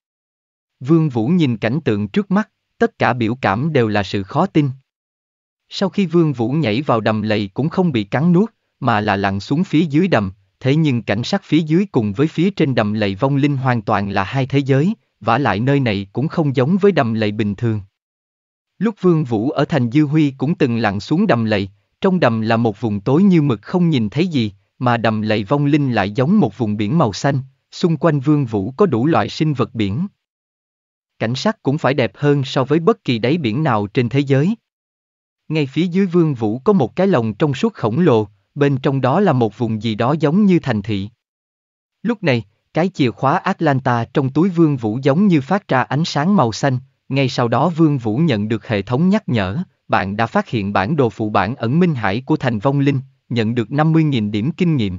Vương Vũ nhìn cảnh tượng trước mắt, tất cả biểu cảm đều là sự khó tin. Sau khi Vương Vũ nhảy vào đầm lầy cũng không bị cắn nuốt, mà là lặn xuống phía dưới đầm, thế nhưng cảnh sát phía dưới cùng với phía trên đầm lầy vong linh hoàn toàn là hai thế giới, và lại nơi này cũng không giống với đầm lầy bình thường. Lúc Vương Vũ ở thành Dư Huy cũng từng lặn xuống đầm lầy, trong đầm là một vùng tối như mực không nhìn thấy gì, mà đầm lầy vong linh lại giống một vùng biển màu xanh, xung quanh Vương Vũ có đủ loại sinh vật biển cảnh sắc cũng phải đẹp hơn so với bất kỳ đáy biển nào trên thế giới. Ngay phía dưới vương vũ có một cái lồng trong suốt khổng lồ, bên trong đó là một vùng gì đó giống như thành thị. Lúc này, cái chìa khóa Atlanta trong túi vương vũ giống như phát ra ánh sáng màu xanh, ngay sau đó vương vũ nhận được hệ thống nhắc nhở, bạn đã phát hiện bản đồ phụ bản ẩn minh hải của thành vong linh, nhận được 50.000 điểm kinh nghiệm.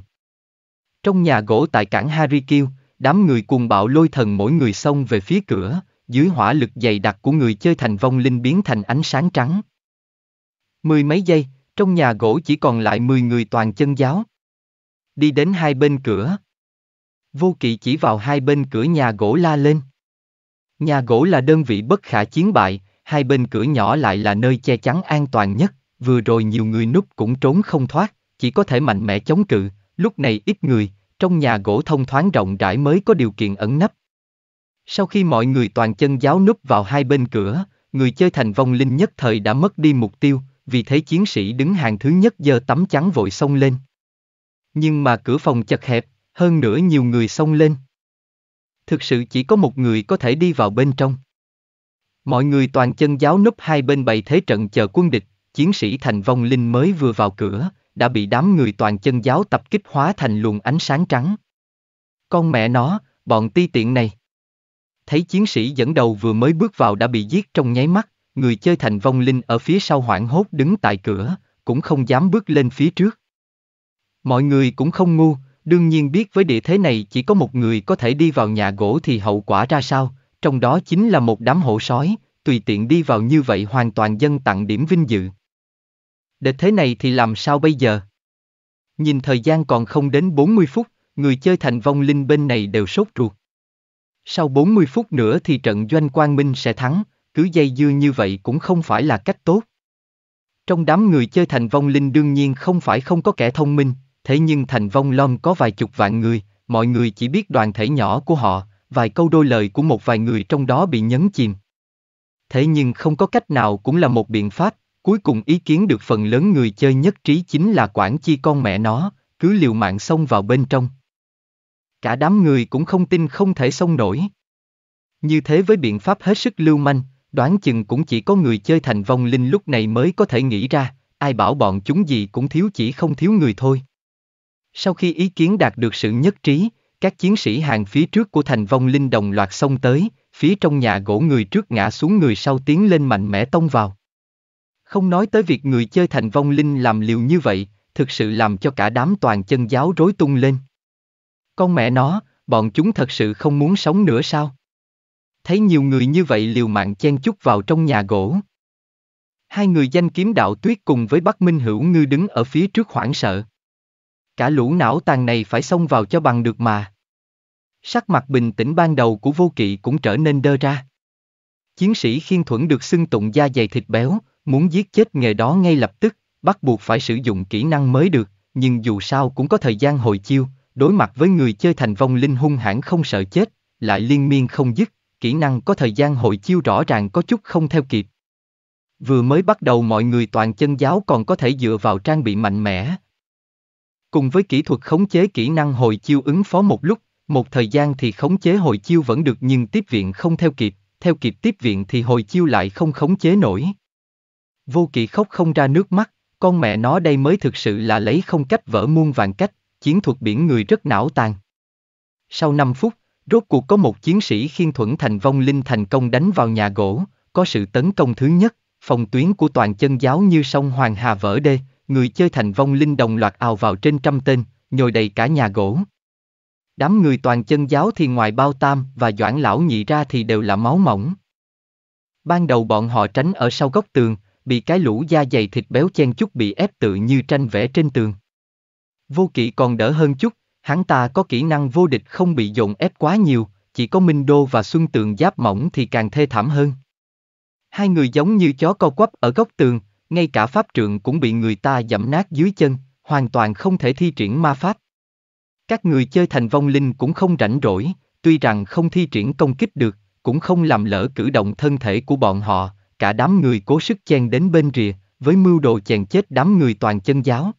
Trong nhà gỗ tại cảng Harikil, đám người cuồng bạo lôi thần mỗi người xông về phía cửa, dưới hỏa lực dày đặc của người chơi thành vong linh biến thành ánh sáng trắng. Mười mấy giây, trong nhà gỗ chỉ còn lại 10 người toàn chân giáo. Đi đến hai bên cửa. Vô kỵ chỉ vào hai bên cửa nhà gỗ la lên. Nhà gỗ là đơn vị bất khả chiến bại, hai bên cửa nhỏ lại là nơi che chắn an toàn nhất, vừa rồi nhiều người núp cũng trốn không thoát, chỉ có thể mạnh mẽ chống cự, lúc này ít người, trong nhà gỗ thông thoáng rộng rãi mới có điều kiện ẩn nấp, sau khi mọi người toàn chân giáo núp vào hai bên cửa, người chơi thành vong linh nhất thời đã mất đi mục tiêu, vì thế chiến sĩ đứng hàng thứ nhất giờ tấm chắn vội xông lên. Nhưng mà cửa phòng chật hẹp, hơn nữa nhiều người xông lên. Thực sự chỉ có một người có thể đi vào bên trong. Mọi người toàn chân giáo núp hai bên bày thế trận chờ quân địch, chiến sĩ thành vong linh mới vừa vào cửa, đã bị đám người toàn chân giáo tập kích hóa thành luồng ánh sáng trắng. Con mẹ nó, bọn ti tiện này thấy chiến sĩ dẫn đầu vừa mới bước vào đã bị giết trong nháy mắt, người chơi thành vong linh ở phía sau hoảng hốt đứng tại cửa, cũng không dám bước lên phía trước. Mọi người cũng không ngu, đương nhiên biết với địa thế này chỉ có một người có thể đi vào nhà gỗ thì hậu quả ra sao, trong đó chính là một đám hổ sói, tùy tiện đi vào như vậy hoàn toàn dân tặng điểm vinh dự. Để thế này thì làm sao bây giờ? Nhìn thời gian còn không đến 40 phút, người chơi thành vong linh bên này đều sốt ruột. Sau 40 phút nữa thì trận doanh Quang Minh sẽ thắng, cứ dây dưa như vậy cũng không phải là cách tốt. Trong đám người chơi thành vong linh đương nhiên không phải không có kẻ thông minh, thế nhưng thành vong lom có vài chục vạn người, mọi người chỉ biết đoàn thể nhỏ của họ, vài câu đôi lời của một vài người trong đó bị nhấn chìm. Thế nhưng không có cách nào cũng là một biện pháp, cuối cùng ý kiến được phần lớn người chơi nhất trí chính là quản chi con mẹ nó, cứ liều mạng xông vào bên trong cả đám người cũng không tin không thể xông nổi. Như thế với biện pháp hết sức lưu manh, đoán chừng cũng chỉ có người chơi thành vong linh lúc này mới có thể nghĩ ra, ai bảo bọn chúng gì cũng thiếu chỉ không thiếu người thôi. Sau khi ý kiến đạt được sự nhất trí, các chiến sĩ hàng phía trước của thành vong linh đồng loạt xông tới, phía trong nhà gỗ người trước ngã xuống người sau tiến lên mạnh mẽ tông vào. Không nói tới việc người chơi thành vong linh làm liều như vậy, thực sự làm cho cả đám toàn chân giáo rối tung lên. Con mẹ nó, bọn chúng thật sự không muốn sống nữa sao? Thấy nhiều người như vậy liều mạng chen chúc vào trong nhà gỗ. Hai người danh kiếm đạo tuyết cùng với Bắc Minh Hữu Ngư đứng ở phía trước hoảng sợ. Cả lũ não tàn này phải xông vào cho bằng được mà. Sắc mặt bình tĩnh ban đầu của vô kỵ cũng trở nên đơ ra. Chiến sĩ khiên thuẫn được xưng tụng da dày thịt béo, muốn giết chết nghề đó ngay lập tức, bắt buộc phải sử dụng kỹ năng mới được, nhưng dù sao cũng có thời gian hồi chiêu, Đối mặt với người chơi thành vong linh hung hãn không sợ chết, lại liên miên không dứt, kỹ năng có thời gian hội chiêu rõ ràng có chút không theo kịp. Vừa mới bắt đầu mọi người toàn chân giáo còn có thể dựa vào trang bị mạnh mẽ. Cùng với kỹ thuật khống chế kỹ năng hồi chiêu ứng phó một lúc, một thời gian thì khống chế hồi chiêu vẫn được nhưng tiếp viện không theo kịp, theo kịp tiếp viện thì hồi chiêu lại không khống chế nổi. Vô kỵ khóc không ra nước mắt, con mẹ nó đây mới thực sự là lấy không cách vỡ muôn vàng cách, chiến thuật biển người rất não tàn. Sau 5 phút, rốt cuộc có một chiến sĩ khiên thuẫn thành vong linh thành công đánh vào nhà gỗ, có sự tấn công thứ nhất, phòng tuyến của toàn chân giáo như sông Hoàng Hà vỡ đê, người chơi thành vong linh đồng loạt ào vào trên trăm tên, nhồi đầy cả nhà gỗ. Đám người toàn chân giáo thì ngoài bao tam và doãn lão nhị ra thì đều là máu mỏng. Ban đầu bọn họ tránh ở sau góc tường, bị cái lũ da dày thịt béo chen chút bị ép tự như tranh vẽ trên tường. Vô kỵ còn đỡ hơn chút, hắn ta có kỹ năng vô địch không bị dồn ép quá nhiều, chỉ có Minh Đô và Xuân Tường giáp mỏng thì càng thê thảm hơn. Hai người giống như chó co quắp ở góc tường, ngay cả pháp trượng cũng bị người ta dẫm nát dưới chân, hoàn toàn không thể thi triển ma pháp. Các người chơi thành vong linh cũng không rảnh rỗi, tuy rằng không thi triển công kích được, cũng không làm lỡ cử động thân thể của bọn họ, cả đám người cố sức chen đến bên rìa, với mưu đồ chèn chết đám người toàn chân giáo.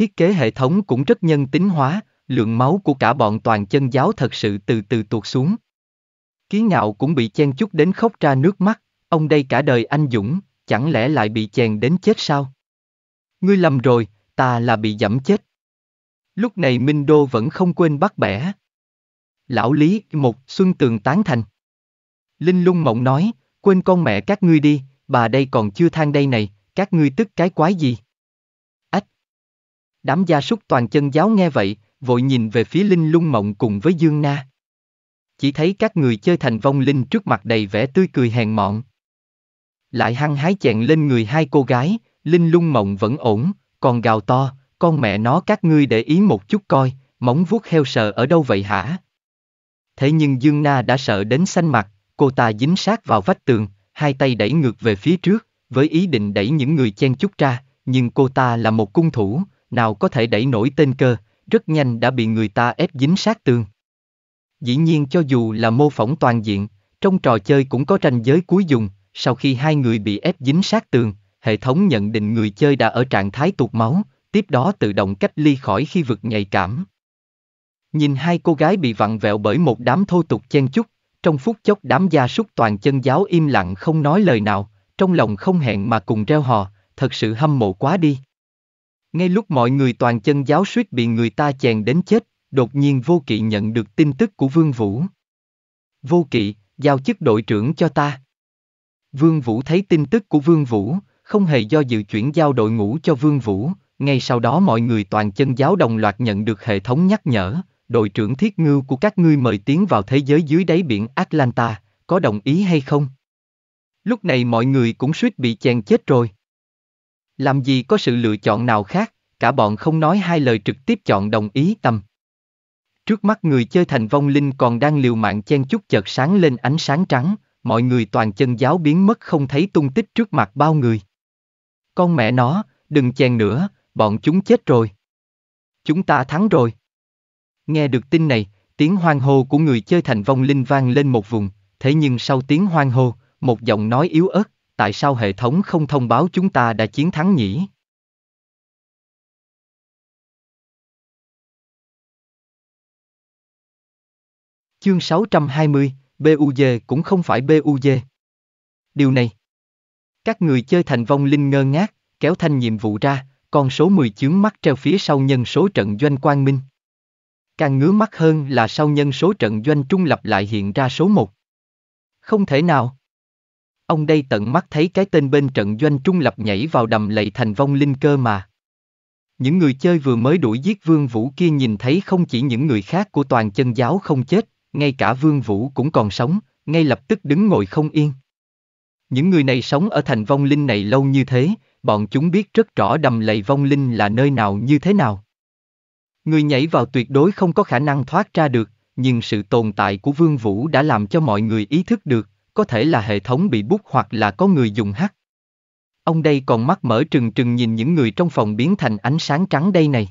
Thiết kế hệ thống cũng rất nhân tính hóa, lượng máu của cả bọn toàn chân giáo thật sự từ từ tuột xuống. Ký ngạo cũng bị chen chút đến khóc ra nước mắt, ông đây cả đời anh dũng, chẳng lẽ lại bị chèn đến chết sao? Ngươi lầm rồi, ta là bị giảm chết. Lúc này Minh Đô vẫn không quên bắt bẻ. Lão Lý, một, Xuân Tường tán thành. Linh lung mộng nói, quên con mẹ các ngươi đi, bà đây còn chưa than đây này, các ngươi tức cái quái gì? Đám gia súc toàn chân giáo nghe vậy, vội nhìn về phía Linh Lung Mộng cùng với Dương Na. Chỉ thấy các người chơi thành vong linh trước mặt đầy vẻ tươi cười hèn mọn. Lại hăng hái chẹn lên người hai cô gái, Linh Lung Mộng vẫn ổn, còn gào to, con mẹ nó các ngươi để ý một chút coi, móng vuốt heo sợ ở đâu vậy hả? Thế nhưng Dương Na đã sợ đến xanh mặt, cô ta dính sát vào vách tường, hai tay đẩy ngược về phía trước, với ý định đẩy những người chen chút ra, nhưng cô ta là một cung thủ, nào có thể đẩy nổi tên cơ, rất nhanh đã bị người ta ép dính sát tường. Dĩ nhiên cho dù là mô phỏng toàn diện, trong trò chơi cũng có ranh giới cuối dùng, sau khi hai người bị ép dính sát tường, hệ thống nhận định người chơi đã ở trạng thái tụt máu, tiếp đó tự động cách ly khỏi khi vực nhạy cảm. Nhìn hai cô gái bị vặn vẹo bởi một đám thô tục chen chúc, trong phút chốc đám gia súc toàn chân giáo im lặng không nói lời nào, trong lòng không hẹn mà cùng reo hò, thật sự hâm mộ quá đi. Ngay lúc mọi người toàn chân giáo suýt bị người ta chèn đến chết, đột nhiên Vô Kỵ nhận được tin tức của Vương Vũ. Vô Kỵ, giao chức đội trưởng cho ta. Vương Vũ thấy tin tức của Vương Vũ, không hề do dự chuyển giao đội ngũ cho Vương Vũ, ngay sau đó mọi người toàn chân giáo đồng loạt nhận được hệ thống nhắc nhở, đội trưởng thiết ngưu của các ngươi mời tiến vào thế giới dưới đáy biển Atlanta, có đồng ý hay không? Lúc này mọi người cũng suýt bị chèn chết rồi. Làm gì có sự lựa chọn nào khác, cả bọn không nói hai lời trực tiếp chọn đồng ý tâm. Trước mắt người chơi thành vong linh còn đang liều mạng chen chút chợt sáng lên ánh sáng trắng, mọi người toàn chân giáo biến mất không thấy tung tích trước mặt bao người. Con mẹ nó, đừng chen nữa, bọn chúng chết rồi. Chúng ta thắng rồi. Nghe được tin này, tiếng hoang hô của người chơi thành vong linh vang lên một vùng, thế nhưng sau tiếng hoang hô, một giọng nói yếu ớt, tại sao hệ thống không thông báo chúng ta đã chiến thắng nhỉ? Chương 620, BUG cũng không phải BUG. Điều này. Các người chơi thành vong linh ngơ ngác, kéo thanh nhiệm vụ ra, con số 10 chướng mắt treo phía sau nhân số trận doanh quang minh. Càng ngứa mắt hơn là sau nhân số trận doanh trung lập lại hiện ra số 1. Không thể nào ông đây tận mắt thấy cái tên bên trận doanh trung lập nhảy vào đầm lầy thành vong linh cơ mà. Những người chơi vừa mới đuổi giết Vương Vũ kia nhìn thấy không chỉ những người khác của toàn chân giáo không chết, ngay cả Vương Vũ cũng còn sống, ngay lập tức đứng ngồi không yên. Những người này sống ở thành vong linh này lâu như thế, bọn chúng biết rất rõ đầm lầy vong linh là nơi nào như thế nào. Người nhảy vào tuyệt đối không có khả năng thoát ra được, nhưng sự tồn tại của Vương Vũ đã làm cho mọi người ý thức được, có thể là hệ thống bị bút hoặc là có người dùng hắt Ông đây còn mắt mở trừng trừng nhìn những người trong phòng biến thành ánh sáng trắng đây này.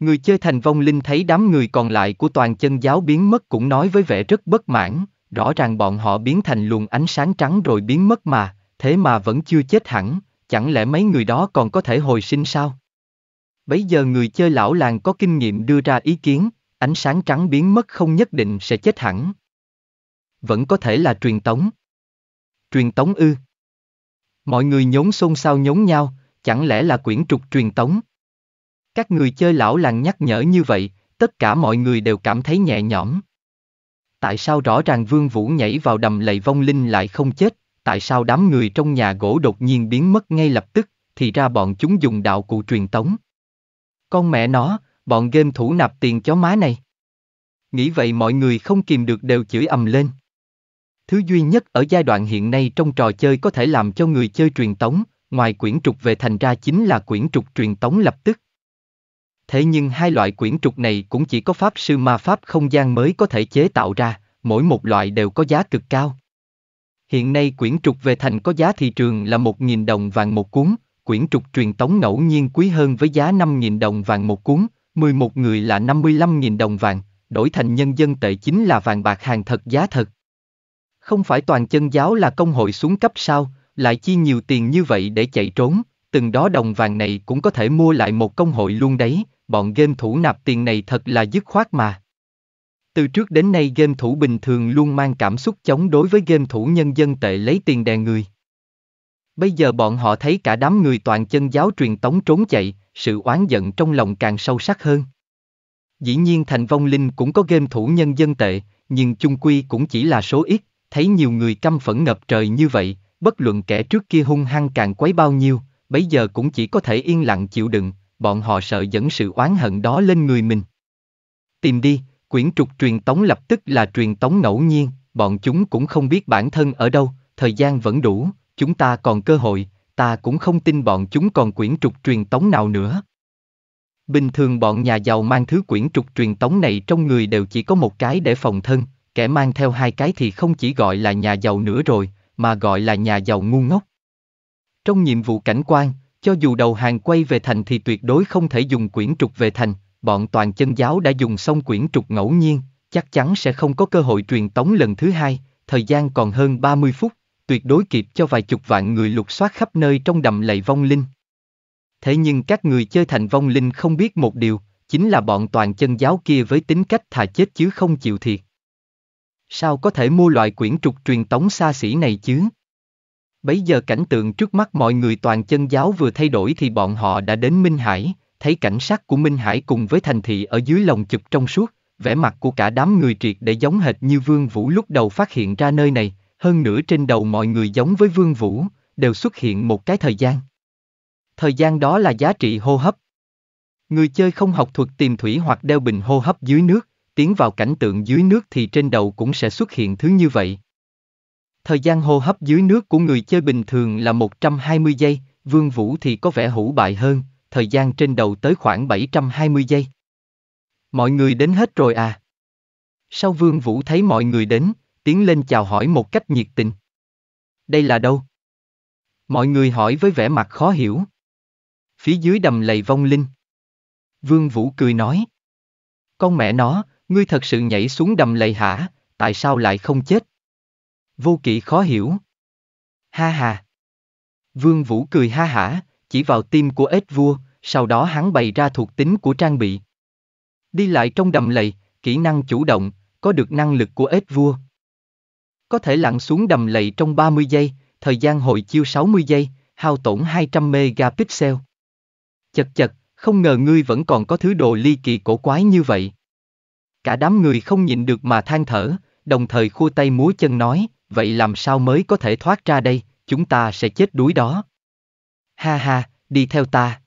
Người chơi thành vong linh thấy đám người còn lại của toàn chân giáo biến mất cũng nói với vẻ rất bất mãn, rõ ràng bọn họ biến thành luồng ánh sáng trắng rồi biến mất mà, thế mà vẫn chưa chết hẳn, chẳng lẽ mấy người đó còn có thể hồi sinh sao? bây giờ người chơi lão làng có kinh nghiệm đưa ra ý kiến, ánh sáng trắng biến mất không nhất định sẽ chết hẳn, vẫn có thể là truyền tống. Truyền tống ư? Mọi người nhốn xôn xao nhốn nhau, chẳng lẽ là quyển trục truyền tống? Các người chơi lão làng nhắc nhở như vậy, tất cả mọi người đều cảm thấy nhẹ nhõm. Tại sao rõ ràng Vương Vũ nhảy vào đầm lầy vong linh lại không chết, tại sao đám người trong nhà gỗ đột nhiên biến mất ngay lập tức, thì ra bọn chúng dùng đạo cụ truyền tống. Con mẹ nó, bọn game thủ nạp tiền chó má này. Nghĩ vậy mọi người không kìm được đều chửi ầm lên. Thứ duy nhất ở giai đoạn hiện nay trong trò chơi có thể làm cho người chơi truyền tống, ngoài quyển trục về thành ra chính là quyển trục truyền tống lập tức. Thế nhưng hai loại quyển trục này cũng chỉ có pháp sư ma pháp không gian mới có thể chế tạo ra, mỗi một loại đều có giá cực cao. Hiện nay quyển trục về thành có giá thị trường là 1.000 đồng vàng một cuốn, quyển trục truyền tống ngẫu nhiên quý hơn với giá 5.000 đồng vàng một cuốn, 11 người là 55.000 đồng vàng, đổi thành nhân dân tệ chính là vàng bạc hàng thật giá thật. Không phải toàn chân giáo là công hội xuống cấp sao, lại chi nhiều tiền như vậy để chạy trốn, từng đó đồng vàng này cũng có thể mua lại một công hội luôn đấy, bọn game thủ nạp tiền này thật là dứt khoát mà. Từ trước đến nay game thủ bình thường luôn mang cảm xúc chống đối với game thủ nhân dân tệ lấy tiền đè người. Bây giờ bọn họ thấy cả đám người toàn chân giáo truyền tống trốn chạy, sự oán giận trong lòng càng sâu sắc hơn. Dĩ nhiên thành vong linh cũng có game thủ nhân dân tệ, nhưng chung quy cũng chỉ là số ít, thấy nhiều người căm phẫn ngập trời như vậy, bất luận kẻ trước kia hung hăng càng quấy bao nhiêu, bây giờ cũng chỉ có thể yên lặng chịu đựng, bọn họ sợ dẫn sự oán hận đó lên người mình. Tìm đi, quyển trục truyền tống lập tức là truyền tống ngẫu nhiên, bọn chúng cũng không biết bản thân ở đâu, thời gian vẫn đủ, chúng ta còn cơ hội, ta cũng không tin bọn chúng còn quyển trục truyền tống nào nữa. Bình thường bọn nhà giàu mang thứ quyển trục truyền tống này trong người đều chỉ có một cái để phòng thân, kẻ mang theo hai cái thì không chỉ gọi là nhà giàu nữa rồi, mà gọi là nhà giàu ngu ngốc. Trong nhiệm vụ cảnh quan, cho dù đầu hàng quay về thành thì tuyệt đối không thể dùng quyển trục về thành, bọn toàn chân giáo đã dùng xong quyển trục ngẫu nhiên, chắc chắn sẽ không có cơ hội truyền tống lần thứ hai, thời gian còn hơn 30 phút, tuyệt đối kịp cho vài chục vạn người lục soát khắp nơi trong đầm lầy vong linh. Thế nhưng các người chơi thành vong linh không biết một điều, chính là bọn toàn chân giáo kia với tính cách thà chết chứ không chịu thiệt, Sao có thể mua loại quyển trục truyền tống xa xỉ này chứ? Bấy giờ cảnh tượng trước mắt mọi người toàn chân giáo vừa thay đổi thì bọn họ đã đến Minh Hải, thấy cảnh sát của Minh Hải cùng với thành thị ở dưới lòng chụp trong suốt, vẻ mặt của cả đám người triệt để giống hệt như Vương Vũ lúc đầu phát hiện ra nơi này, hơn nữa trên đầu mọi người giống với Vương Vũ, đều xuất hiện một cái thời gian. Thời gian đó là giá trị hô hấp. Người chơi không học thuật tìm thủy hoặc đeo bình hô hấp dưới nước, tiến vào cảnh tượng dưới nước thì trên đầu cũng sẽ xuất hiện thứ như vậy. Thời gian hô hấp dưới nước của người chơi bình thường là 120 giây, Vương Vũ thì có vẻ hữu bại hơn, thời gian trên đầu tới khoảng 720 giây. Mọi người đến hết rồi à? Sau Vương Vũ thấy mọi người đến, tiến lên chào hỏi một cách nhiệt tình. Đây là đâu? Mọi người hỏi với vẻ mặt khó hiểu. Phía dưới đầm lầy vong linh. Vương Vũ cười nói. Con mẹ nó, Ngươi thật sự nhảy xuống đầm lầy hả, tại sao lại không chết? Vô kỵ khó hiểu. Ha ha. Vương Vũ cười ha hả, chỉ vào tim của ếch vua, sau đó hắn bày ra thuộc tính của trang bị. Đi lại trong đầm lầy, kỹ năng chủ động, có được năng lực của ếch vua. Có thể lặn xuống đầm lầy trong 30 giây, thời gian hồi chiêu 60 giây, hao tổn 200 megapixel. Chật chật, không ngờ ngươi vẫn còn có thứ đồ ly kỳ cổ quái như vậy. Cả đám người không nhịn được mà than thở, đồng thời khua tay múa chân nói, vậy làm sao mới có thể thoát ra đây, chúng ta sẽ chết đuối đó. Ha ha, đi theo ta.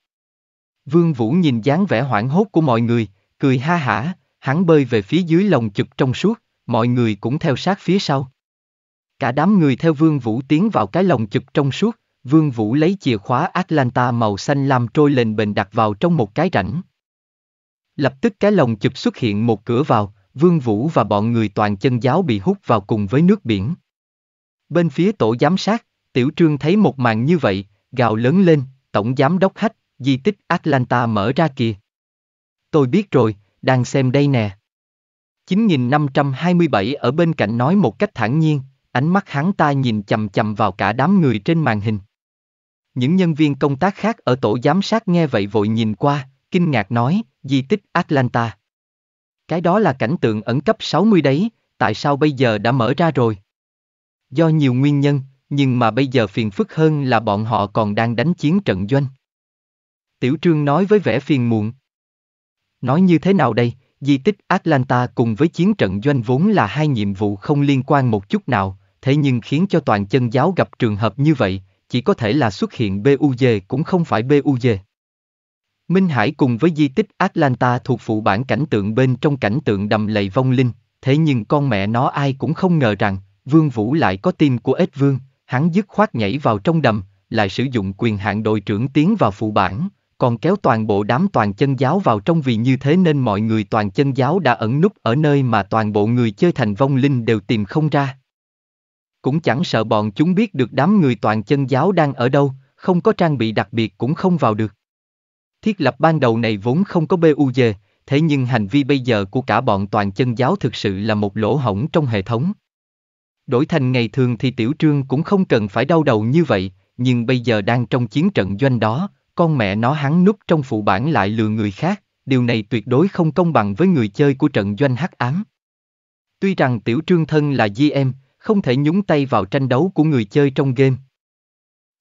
Vương Vũ nhìn dáng vẻ hoảng hốt của mọi người, cười ha hả, hắn bơi về phía dưới lồng chụp trong suốt, mọi người cũng theo sát phía sau. Cả đám người theo Vương Vũ tiến vào cái lồng chụp trong suốt, Vương Vũ lấy chìa khóa Atlanta màu xanh lam trôi lên bền đặt vào trong một cái rãnh. Lập tức cái lồng chụp xuất hiện một cửa vào, Vương Vũ và bọn người toàn chân giáo bị hút vào cùng với nước biển. Bên phía tổ giám sát, Tiểu Trương thấy một màn như vậy, gào lớn lên, tổng giám đốc hách, di tích Atlanta mở ra kìa. Tôi biết rồi, đang xem đây nè. 9527 ở bên cạnh nói một cách thản nhiên, ánh mắt hắn ta nhìn chầm chầm vào cả đám người trên màn hình. Những nhân viên công tác khác ở tổ giám sát nghe vậy vội nhìn qua, kinh ngạc nói, di tích Atlanta. Cái đó là cảnh tượng ẩn cấp 60 đấy, tại sao bây giờ đã mở ra rồi? Do nhiều nguyên nhân, nhưng mà bây giờ phiền phức hơn là bọn họ còn đang đánh chiến trận doanh. Tiểu Trương nói với vẻ phiền muộn. Nói như thế nào đây, di tích Atlanta cùng với chiến trận doanh vốn là hai nhiệm vụ không liên quan một chút nào, thế nhưng khiến cho toàn chân giáo gặp trường hợp như vậy, chỉ có thể là xuất hiện BUG cũng không phải BUG. Minh Hải cùng với di tích Atlanta thuộc phụ bản cảnh tượng bên trong cảnh tượng đầm lầy vong linh, thế nhưng con mẹ nó ai cũng không ngờ rằng, Vương Vũ lại có tim của ếch vương, hắn dứt khoát nhảy vào trong đầm, lại sử dụng quyền hạn đội trưởng tiến vào phụ bản, còn kéo toàn bộ đám toàn chân giáo vào trong vì như thế nên mọi người toàn chân giáo đã ẩn núp ở nơi mà toàn bộ người chơi thành vong linh đều tìm không ra. Cũng chẳng sợ bọn chúng biết được đám người toàn chân giáo đang ở đâu, không có trang bị đặc biệt cũng không vào được. Thiết lập ban đầu này vốn không có BUG, thế nhưng hành vi bây giờ của cả bọn toàn chân giáo thực sự là một lỗ hổng trong hệ thống. Đổi thành ngày thường thì Tiểu Trương cũng không cần phải đau đầu như vậy, nhưng bây giờ đang trong chiến trận doanh đó, con mẹ nó hắn núp trong phụ bản lại lừa người khác, điều này tuyệt đối không công bằng với người chơi của trận doanh hắc ám. Tuy rằng Tiểu Trương thân là GM, không thể nhúng tay vào tranh đấu của người chơi trong game,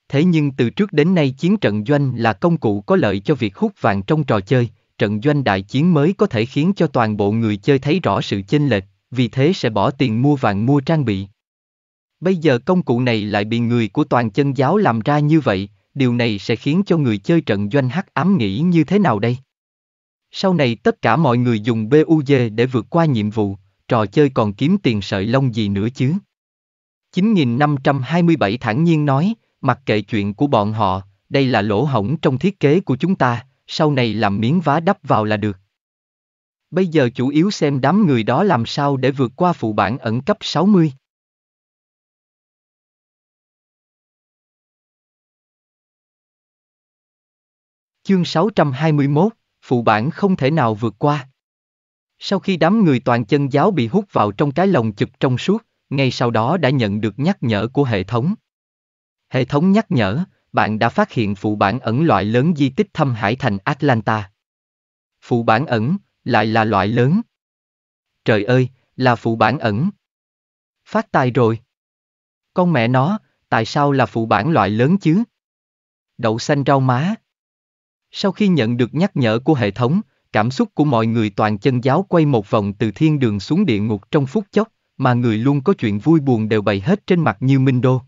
Thế nhưng từ trước đến nay chiến trận doanh là công cụ có lợi cho việc hút vàng trong trò chơi, trận doanh đại chiến mới có thể khiến cho toàn bộ người chơi thấy rõ sự chênh lệch, vì thế sẽ bỏ tiền mua vàng mua trang bị. Bây giờ công cụ này lại bị người của toàn chân giáo làm ra như vậy, điều này sẽ khiến cho người chơi trận doanh hắc ám nghĩ như thế nào đây? Sau này tất cả mọi người dùng BUG để vượt qua nhiệm vụ, trò chơi còn kiếm tiền sợi lông gì nữa chứ? 9527 thản nhiên nói, Mặc kệ chuyện của bọn họ, đây là lỗ hổng trong thiết kế của chúng ta, sau này làm miếng vá đắp vào là được. Bây giờ chủ yếu xem đám người đó làm sao để vượt qua phụ bản ẩn cấp 60. Chương 621, phụ bản không thể nào vượt qua. Sau khi đám người toàn chân giáo bị hút vào trong cái lồng chụp trong suốt, ngay sau đó đã nhận được nhắc nhở của hệ thống. Hệ thống nhắc nhở, bạn đã phát hiện phụ bản ẩn loại lớn di tích thâm hải thành Atlanta. Phụ bản ẩn, lại là loại lớn. Trời ơi, là phụ bản ẩn. Phát tài rồi. Con mẹ nó, tại sao là phụ bản loại lớn chứ? Đậu xanh rau má. Sau khi nhận được nhắc nhở của hệ thống, cảm xúc của mọi người toàn chân giáo quay một vòng từ thiên đường xuống địa ngục trong phút chốc, mà người luôn có chuyện vui buồn đều bày hết trên mặt như Minh Đô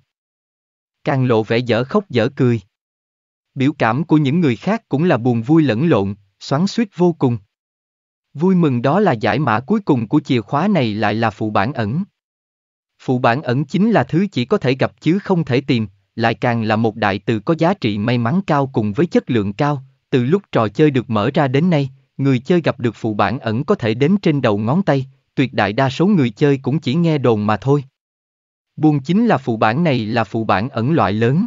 càng lộ vẻ dở khóc dở cười. Biểu cảm của những người khác cũng là buồn vui lẫn lộn, xoắn suýt vô cùng. Vui mừng đó là giải mã cuối cùng của chìa khóa này lại là phụ bản ẩn. Phụ bản ẩn chính là thứ chỉ có thể gặp chứ không thể tìm, lại càng là một đại từ có giá trị may mắn cao cùng với chất lượng cao, từ lúc trò chơi được mở ra đến nay, người chơi gặp được phụ bản ẩn có thể đến trên đầu ngón tay, tuyệt đại đa số người chơi cũng chỉ nghe đồn mà thôi. Buồn chính là phụ bản này là phụ bản ẩn loại lớn.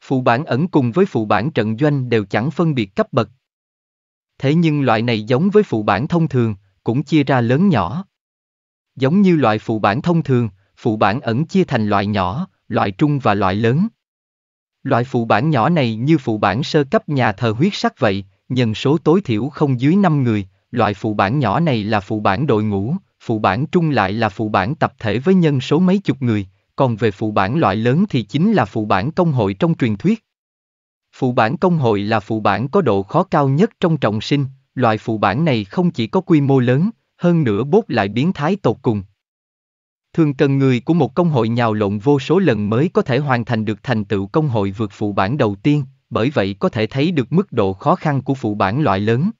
Phụ bản ẩn cùng với phụ bản trận doanh đều chẳng phân biệt cấp bậc. Thế nhưng loại này giống với phụ bản thông thường, cũng chia ra lớn nhỏ. Giống như loại phụ bản thông thường, phụ bản ẩn chia thành loại nhỏ, loại trung và loại lớn. Loại phụ bản nhỏ này như phụ bản sơ cấp nhà thờ huyết sắc vậy, nhân số tối thiểu không dưới 5 người, loại phụ bản nhỏ này là phụ bản đội ngũ, phụ bản trung lại là phụ bản tập thể với nhân số mấy chục người, còn về phụ bản loại lớn thì chính là phụ bản công hội trong truyền thuyết. Phụ bản công hội là phụ bản có độ khó cao nhất trong trọng sinh, loại phụ bản này không chỉ có quy mô lớn, hơn nữa bốt lại biến thái tột cùng. Thường cần người của một công hội nhào lộn vô số lần mới có thể hoàn thành được thành tựu công hội vượt phụ bản đầu tiên, bởi vậy có thể thấy được mức độ khó khăn của phụ bản loại lớn.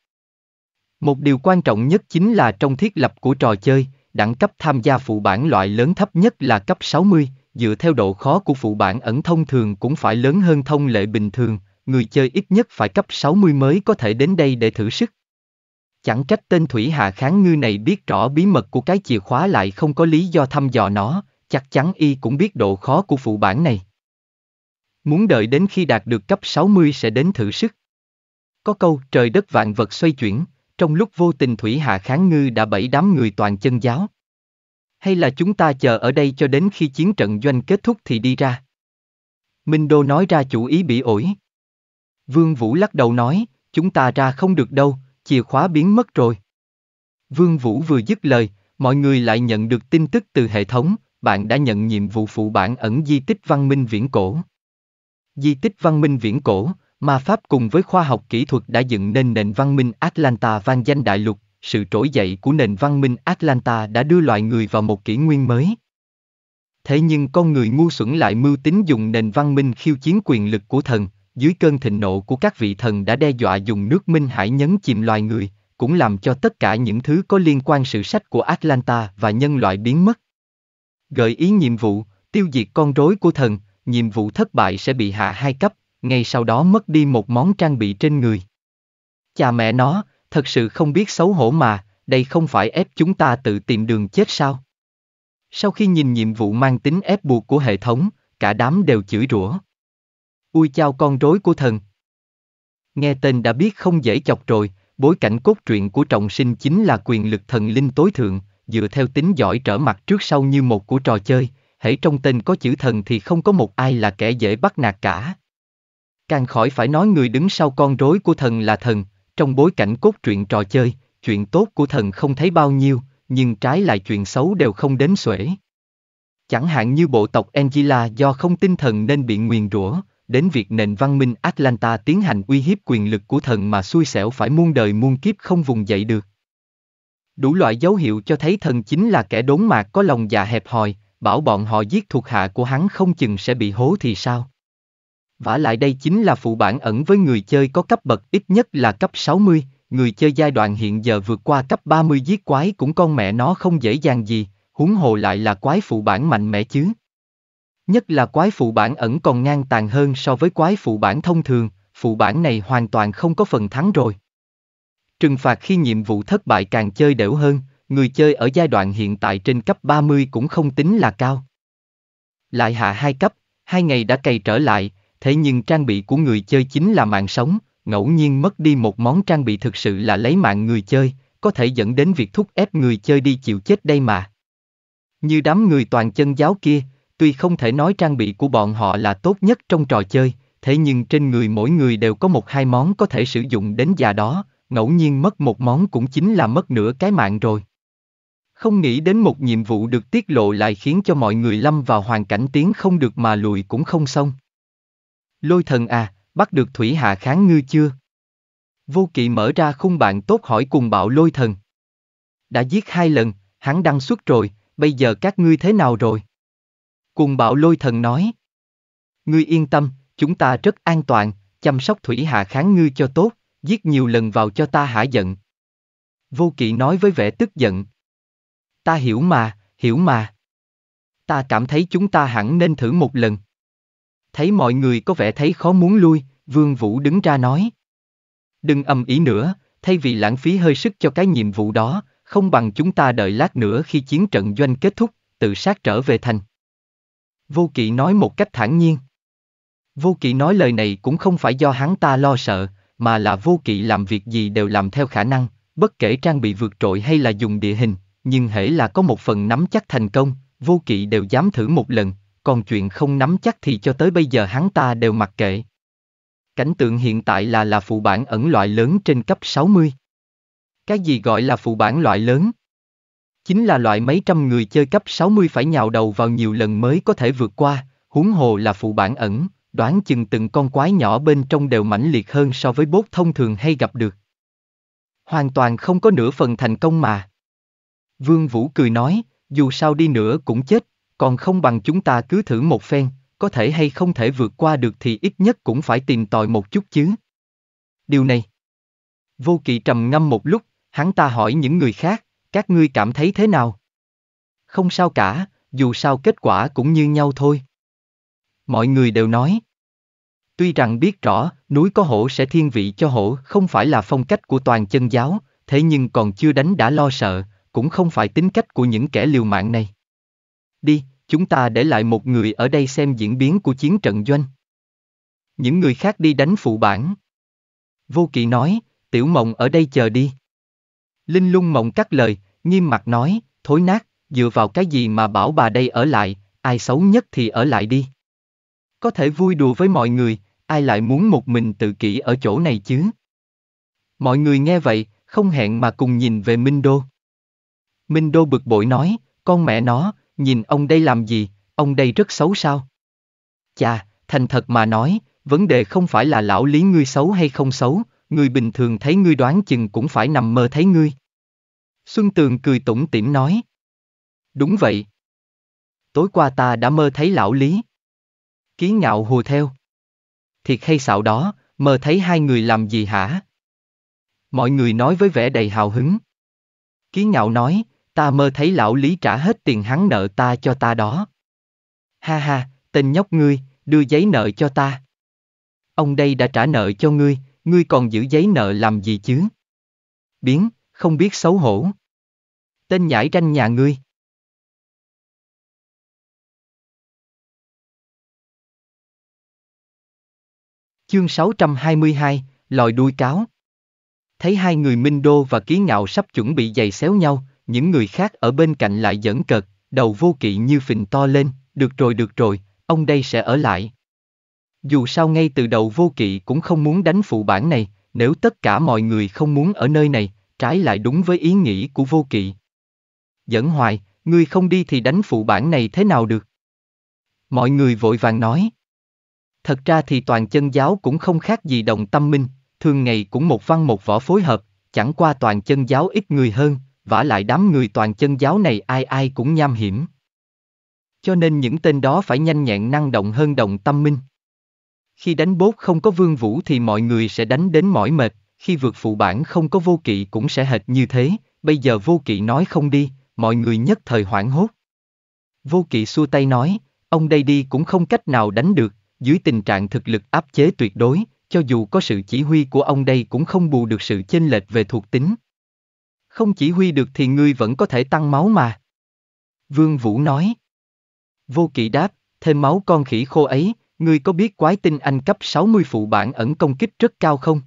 Một điều quan trọng nhất chính là trong thiết lập của trò chơi, đẳng cấp tham gia phụ bản loại lớn thấp nhất là cấp 60, dựa theo độ khó của phụ bản ẩn thông thường cũng phải lớn hơn thông lệ bình thường, người chơi ít nhất phải cấp 60 mới có thể đến đây để thử sức. Chẳng trách tên Thủy Hạ Kháng Ngư này biết rõ bí mật của cái chìa khóa lại không có lý do thăm dò nó, chắc chắn y cũng biết độ khó của phụ bản này. Muốn đợi đến khi đạt được cấp 60 sẽ đến thử sức. Có câu trời đất vạn vật xoay chuyển, trong lúc vô tình Thủy Hạ Kháng Ngư đã bẫy đám người toàn chân giáo. Hay là chúng ta chờ ở đây cho đến khi chiến trận doanh kết thúc thì đi ra? Minh Đô nói ra chủ ý bị ổi. Vương Vũ lắc đầu nói, chúng ta ra không được đâu, chìa khóa biến mất rồi. Vương Vũ vừa dứt lời, mọi người lại nhận được tin tức từ hệ thống, bạn đã nhận nhiệm vụ phụ bản ẩn di tích văn minh viễn cổ. Di tích văn minh viễn cổ, Ma Pháp cùng với khoa học kỹ thuật đã dựng nên nền văn minh Atlanta vang danh đại lục, sự trỗi dậy của nền văn minh Atlanta đã đưa loài người vào một kỷ nguyên mới. Thế nhưng con người ngu xuẩn lại mưu tính dùng nền văn minh khiêu chiến quyền lực của thần, dưới cơn thịnh nộ của các vị thần đã đe dọa dùng nước minh hải nhấn chìm loài người, cũng làm cho tất cả những thứ có liên quan sự sách của Atlanta và nhân loại biến mất. Gợi ý nhiệm vụ, tiêu diệt con rối của thần, nhiệm vụ thất bại sẽ bị hạ hai cấp, ngay sau đó mất đi một món trang bị trên người. Cha mẹ nó, thật sự không biết xấu hổ mà, đây không phải ép chúng ta tự tìm đường chết sao? Sau khi nhìn nhiệm vụ mang tính ép buộc của hệ thống, cả đám đều chửi rủa. Ui chao con rối của thần. Nghe tên đã biết không dễ chọc rồi, bối cảnh cốt truyện của trọng sinh chính là quyền lực thần linh tối thượng, dựa theo tính giỏi trở mặt trước sau như một của trò chơi, hễ trong tên có chữ thần thì không có một ai là kẻ dễ bắt nạt cả. Càng khỏi phải nói người đứng sau con rối của thần là thần, trong bối cảnh cốt truyện trò chơi, chuyện tốt của thần không thấy bao nhiêu, nhưng trái lại chuyện xấu đều không đến xuể. Chẳng hạn như bộ tộc Angela do không tin thần nên bị nguyền rủa, đến việc nền văn minh Atlanta tiến hành uy hiếp quyền lực của thần mà xui xẻo phải muôn đời muôn kiếp không vùng dậy được. Đủ loại dấu hiệu cho thấy thần chính là kẻ đốn mạc có lòng dạ hẹp hòi, bảo bọn họ giết thuộc hạ của hắn không chừng sẽ bị hố thì sao. Vả lại đây chính là phụ bản ẩn với người chơi có cấp bậc ít nhất là cấp 60, người chơi giai đoạn hiện giờ vượt qua cấp 30 giết quái cũng con mẹ nó không dễ dàng gì, huống hồ lại là quái phụ bản mạnh mẽ chứ. Nhất là quái phụ bản ẩn còn ngang tàn hơn so với quái phụ bản thông thường, phụ bản này hoàn toàn không có phần thắng rồi. Trừng phạt khi nhiệm vụ thất bại càng chơi đểu hơn, người chơi ở giai đoạn hiện tại trên cấp 30 cũng không tính là cao. Lại hạ hai cấp, hai ngày đã cày trở lại, thế nhưng trang bị của người chơi chính là mạng sống, ngẫu nhiên mất đi một món trang bị thực sự là lấy mạng người chơi, có thể dẫn đến việc thúc ép người chơi đi chịu chết đây mà. Như đám người toàn chân giáo kia, tuy không thể nói trang bị của bọn họ là tốt nhất trong trò chơi, thế nhưng trên người mỗi người đều có một hai món có thể sử dụng đến già đó, ngẫu nhiên mất một món cũng chính là mất nửa cái mạng rồi. Không nghĩ đến một nhiệm vụ được tiết lộ lại khiến cho mọi người lâm vào hoàn cảnh tiếng không được mà lùi cũng không xong. Lôi thần à, bắt được Thủy Hạ Kháng Ngư chưa? Vô kỵ mở ra khung bạn tốt hỏi cùng bạo lôi thần. Đã giết hai lần, hắn đăng xuất rồi, bây giờ các ngươi thế nào rồi? Cùng bạo lôi thần nói. Ngươi yên tâm, chúng ta rất an toàn, chăm sóc Thủy Hạ Kháng Ngư cho tốt, giết nhiều lần vào cho ta hả giận. Vô kỵ nói với vẻ tức giận. Ta hiểu mà, hiểu mà. Ta cảm thấy chúng ta hẳn nên thử một lần. Thấy mọi người có vẻ thấy khó muốn lui, Vương Vũ đứng ra nói. Đừng âm ý nữa, thay vì lãng phí hơi sức cho cái nhiệm vụ đó, không bằng chúng ta đợi lát nữa khi chiến trận doanh kết thúc, tự sát trở về thành. Vô kỵ nói một cách thản nhiên. Vô kỵ nói lời này cũng không phải do hắn ta lo sợ, mà là vô kỵ làm việc gì đều làm theo khả năng, bất kể trang bị vượt trội hay là dùng địa hình, nhưng hễ là có một phần nắm chắc thành công, vô kỵ đều dám thử một lần, còn chuyện không nắm chắc thì cho tới bây giờ hắn ta đều mặc kệ. Cảnh tượng hiện tại là là phụ bản ẩn loại lớn trên cấp 60. Cái gì gọi là phụ bản loại lớn? Chính là loại mấy trăm người chơi cấp 60 phải nhào đầu vào nhiều lần mới có thể vượt qua, huống hồ là phụ bản ẩn, đoán chừng từng con quái nhỏ bên trong đều mãnh liệt hơn so với bốt thông thường hay gặp được. Hoàn toàn không có nửa phần thành công mà. Vương Vũ cười nói, dù sao đi nữa cũng chết, còn không bằng chúng ta cứ thử một phen, có thể hay không thể vượt qua được thì ít nhất cũng phải tìm tòi một chút chứ. Điều này. Vô kỵ trầm ngâm một lúc, hắn ta hỏi những người khác, các ngươi cảm thấy thế nào? Không sao cả, dù sao kết quả cũng như nhau thôi. Mọi người đều nói. Tuy rằng biết rõ, núi có hổ sẽ thiên vị cho hổ không phải là phong cách của toàn chân giáo, thế nhưng còn chưa đánh đã lo sợ, cũng không phải tính cách của những kẻ liều mạng này. Đi, chúng ta để lại một người ở đây xem diễn biến của chiến trận doanh. Những người khác đi đánh phụ bản. Vô Kỵ nói, tiểu mộng ở đây chờ đi. Linh lung mộng cắt lời, nghiêm mặt nói, thối nát, dựa vào cái gì mà bảo bà đây ở lại, ai xấu nhất thì ở lại đi. Có thể vui đùa với mọi người, ai lại muốn một mình tự kỷ ở chỗ này chứ? Mọi người nghe vậy, không hẹn mà cùng nhìn về Minh Đô. Minh Đô bực bội nói, con mẹ nó, nhìn ông đây làm gì, ông đây rất xấu sao? Chà, thành thật mà nói, vấn đề không phải là lão lý ngươi xấu hay không xấu, người bình thường thấy ngươi đoán chừng cũng phải nằm mơ thấy ngươi. Xuân Tường cười tủm tỉm nói. Đúng vậy. Tối qua ta đã mơ thấy lão lý. Ký ngạo hùa theo. Thiệt hay xạo đó, mơ thấy hai người làm gì hả? Mọi người nói với vẻ đầy hào hứng. Ký ngạo nói, ta mơ thấy lão Lý trả hết tiền hắn nợ ta cho ta đó. Ha ha, tên nhóc ngươi, đưa giấy nợ cho ta. Ông đây đã trả nợ cho ngươi, ngươi còn giữ giấy nợ làm gì chứ? Biến, không biết xấu hổ. Tên nhãi ranh nhà ngươi. Chương 622, lòi đuôi cáo. Thấy hai người Minh Đô và Ký Ngạo sắp chuẩn bị giày xéo nhau, những người khác ở bên cạnh lại giỡn cợt, đầu vô kỵ như phình to lên, được rồi được rồi, ông đây sẽ ở lại. Dù sao ngay từ đầu vô kỵ cũng không muốn đánh phụ bản này, nếu tất cả mọi người không muốn ở nơi này, trái lại đúng với ý nghĩ của vô kỵ. Dẫn hoài, người không đi thì đánh phụ bản này thế nào được? Mọi người vội vàng nói. Thật ra thì toàn chân giáo cũng không khác gì đồng tâm minh, thường ngày cũng một văn một võ phối hợp, chẳng qua toàn chân giáo ít người hơn, vả lại đám người toàn chân giáo này ai ai cũng nham hiểm. Cho nên những tên đó phải nhanh nhẹn năng động hơn đồng tâm minh. Khi đánh bốt không có vương vũ thì mọi người sẽ đánh đến mỏi mệt, khi vượt phụ bản không có vô kỵ cũng sẽ hệt như thế, bây giờ vô kỵ nói không đi, mọi người nhất thời hoảng hốt. Vô kỵ xua tay nói, ông đây đi cũng không cách nào đánh được, dưới tình trạng thực lực áp chế tuyệt đối, cho dù có sự chỉ huy của ông đây cũng không bù được sự chênh lệch về thuộc tính không chỉ huy được thì ngươi vẫn có thể tăng máu mà. Vương Vũ nói. Vô kỵ đáp, thêm máu con khỉ khô ấy, ngươi có biết quái tinh anh cấp 60 phụ bản ẩn công kích rất cao không?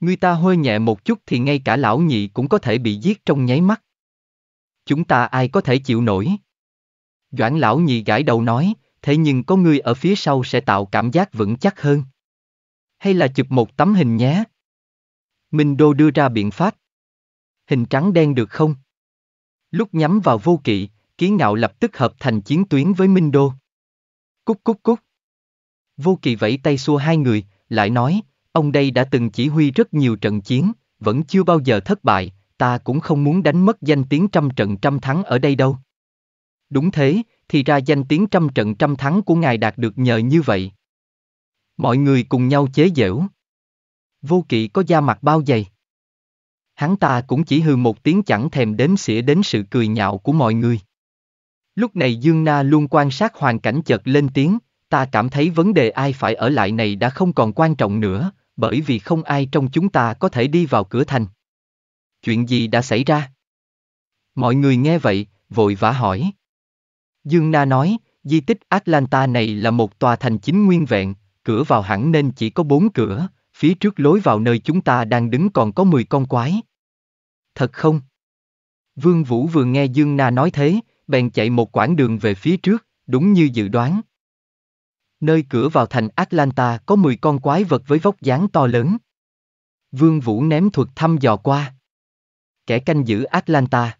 Ngươi ta hơi nhẹ một chút thì ngay cả lão nhị cũng có thể bị giết trong nháy mắt. Chúng ta ai có thể chịu nổi? Doãn lão nhị gãi đầu nói, thế nhưng có ngươi ở phía sau sẽ tạo cảm giác vững chắc hơn. Hay là chụp một tấm hình nhé? Minh Đô đưa ra biện pháp hình trắng đen được không? Lúc nhắm vào vô kỵ, ký ngạo lập tức hợp thành chiến tuyến với Minh Đô. Cúc cúc cúc. Vô kỵ vẫy tay xua hai người, lại nói, ông đây đã từng chỉ huy rất nhiều trận chiến, vẫn chưa bao giờ thất bại, ta cũng không muốn đánh mất danh tiếng trăm trận trăm thắng ở đây đâu. Đúng thế, thì ra danh tiếng trăm trận trăm thắng của ngài đạt được nhờ như vậy. Mọi người cùng nhau chế giễu. Vô kỵ có da mặt bao dày. Hắn ta cũng chỉ hừ một tiếng chẳng thèm đếm xỉa đến sự cười nhạo của mọi người. Lúc này Dương Na luôn quan sát hoàn cảnh chợt lên tiếng, ta cảm thấy vấn đề ai phải ở lại này đã không còn quan trọng nữa, bởi vì không ai trong chúng ta có thể đi vào cửa thành. Chuyện gì đã xảy ra? Mọi người nghe vậy, vội vã hỏi. Dương Na nói, di tích Atlanta này là một tòa thành chính nguyên vẹn, cửa vào hẳn nên chỉ có bốn cửa, phía trước lối vào nơi chúng ta đang đứng còn có 10 con quái. Thật không? Vương Vũ vừa nghe Dương Na nói thế, bèn chạy một quãng đường về phía trước, đúng như dự đoán. Nơi cửa vào thành Atlanta có 10 con quái vật với vóc dáng to lớn. Vương Vũ ném thuật thăm dò qua. Kẻ canh giữ Atlanta.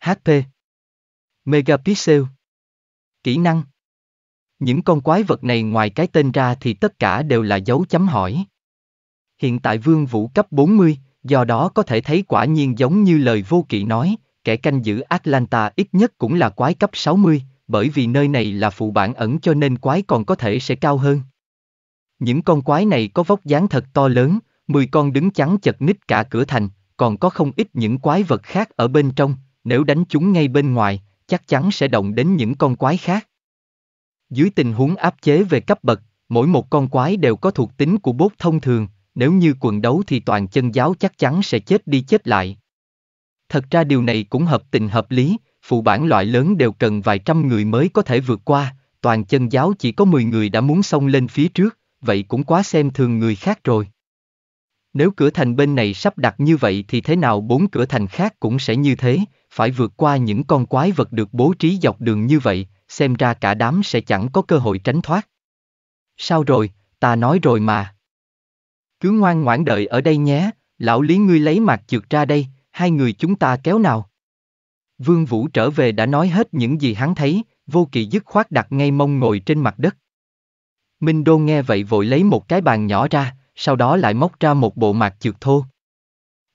HP. Megapixel. Kỹ năng. Những con quái vật này ngoài cái tên ra thì tất cả đều là dấu chấm hỏi. Hiện tại vương vũ cấp 40, do đó có thể thấy quả nhiên giống như lời vô kỵ nói, kẻ canh giữ Atlanta ít nhất cũng là quái cấp 60, bởi vì nơi này là phụ bản ẩn cho nên quái còn có thể sẽ cao hơn. Những con quái này có vóc dáng thật to lớn, 10 con đứng chắn chật ních cả cửa thành, còn có không ít những quái vật khác ở bên trong, nếu đánh chúng ngay bên ngoài, chắc chắn sẽ động đến những con quái khác. Dưới tình huống áp chế về cấp bậc, mỗi một con quái đều có thuộc tính của bốt thông thường, nếu như quần đấu thì toàn chân giáo chắc chắn sẽ chết đi chết lại. Thật ra điều này cũng hợp tình hợp lý, phụ bản loại lớn đều cần vài trăm người mới có thể vượt qua, toàn chân giáo chỉ có 10 người đã muốn xông lên phía trước, vậy cũng quá xem thường người khác rồi. Nếu cửa thành bên này sắp đặt như vậy thì thế nào bốn cửa thành khác cũng sẽ như thế, phải vượt qua những con quái vật được bố trí dọc đường như vậy, xem ra cả đám sẽ chẳng có cơ hội tránh thoát. Sao rồi, ta nói rồi mà. Cứ ngoan ngoãn đợi ở đây nhé, lão lý ngươi lấy mặt trượt ra đây, hai người chúng ta kéo nào. Vương Vũ trở về đã nói hết những gì hắn thấy, vô kỳ dứt khoát đặt ngay mông ngồi trên mặt đất. Minh Đô nghe vậy vội lấy một cái bàn nhỏ ra, sau đó lại móc ra một bộ mặt trượt thô.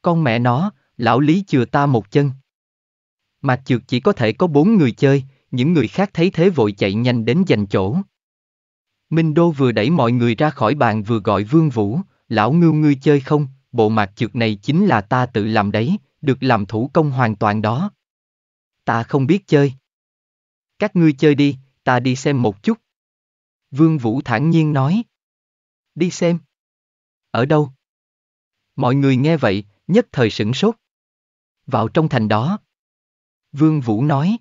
Con mẹ nó, lão lý chừa ta một chân. Mặt trượt chỉ có thể có bốn người chơi, những người khác thấy thế vội chạy nhanh đến giành chỗ. Minh Đô vừa đẩy mọi người ra khỏi bàn vừa gọi Vương Vũ, lão ngưu ngươi chơi không, bộ mạc trượt này chính là ta tự làm đấy, được làm thủ công hoàn toàn đó. Ta không biết chơi. Các ngươi chơi đi, ta đi xem một chút. Vương Vũ thản nhiên nói. Đi xem. Ở đâu? Mọi người nghe vậy, nhất thời sửng sốt. Vào trong thành đó. Vương Vũ nói.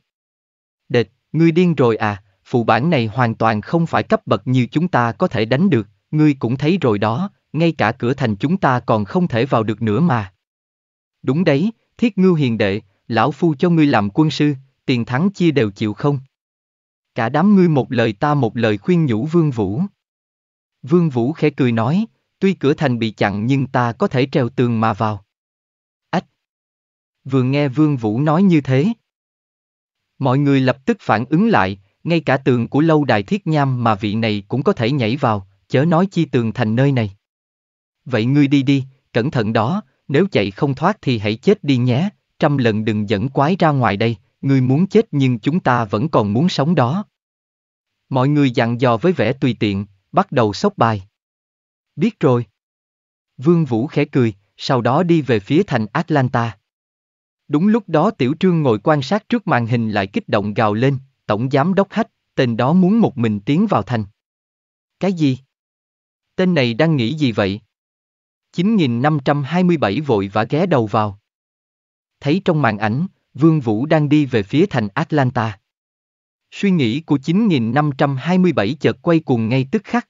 Địch, ngươi điên rồi à, phụ bản này hoàn toàn không phải cấp bậc như chúng ta có thể đánh được, ngươi cũng thấy rồi đó, ngay cả cửa thành chúng ta còn không thể vào được nữa mà. Đúng đấy, thiết ngưu hiền đệ, lão phu cho ngươi làm quân sư, tiền thắng chia đều chịu không? Cả đám ngươi một lời ta một lời khuyên nhủ Vương Vũ. Vương Vũ khẽ cười nói, tuy cửa thành bị chặn nhưng ta có thể treo tường mà vào. Ách! Vừa nghe Vương Vũ nói như thế. Mọi người lập tức phản ứng lại, ngay cả tường của lâu đài thiết nham mà vị này cũng có thể nhảy vào, chớ nói chi tường thành nơi này vậy ngươi đi đi, cẩn thận đó, nếu chạy không thoát thì hãy chết đi nhé, trăm lần đừng dẫn quái ra ngoài đây, ngươi muốn chết nhưng chúng ta vẫn còn muốn sống đó. Mọi người dặn dò với vẻ tùy tiện, bắt đầu sốc bài. Biết rồi. Vương Vũ khẽ cười, sau đó đi về phía thành Atlanta. Đúng lúc đó Tiểu Trương ngồi quan sát trước màn hình lại kích động gào lên, Tổng Giám Đốc Hách, tên đó muốn một mình tiến vào thành. Cái gì? Tên này đang nghĩ gì vậy? 9527 vội vã ghé đầu vào. Thấy trong màn ảnh, Vương Vũ đang đi về phía thành Atlanta. Suy nghĩ của 9527 chợt quay cuồng ngay tức khắc.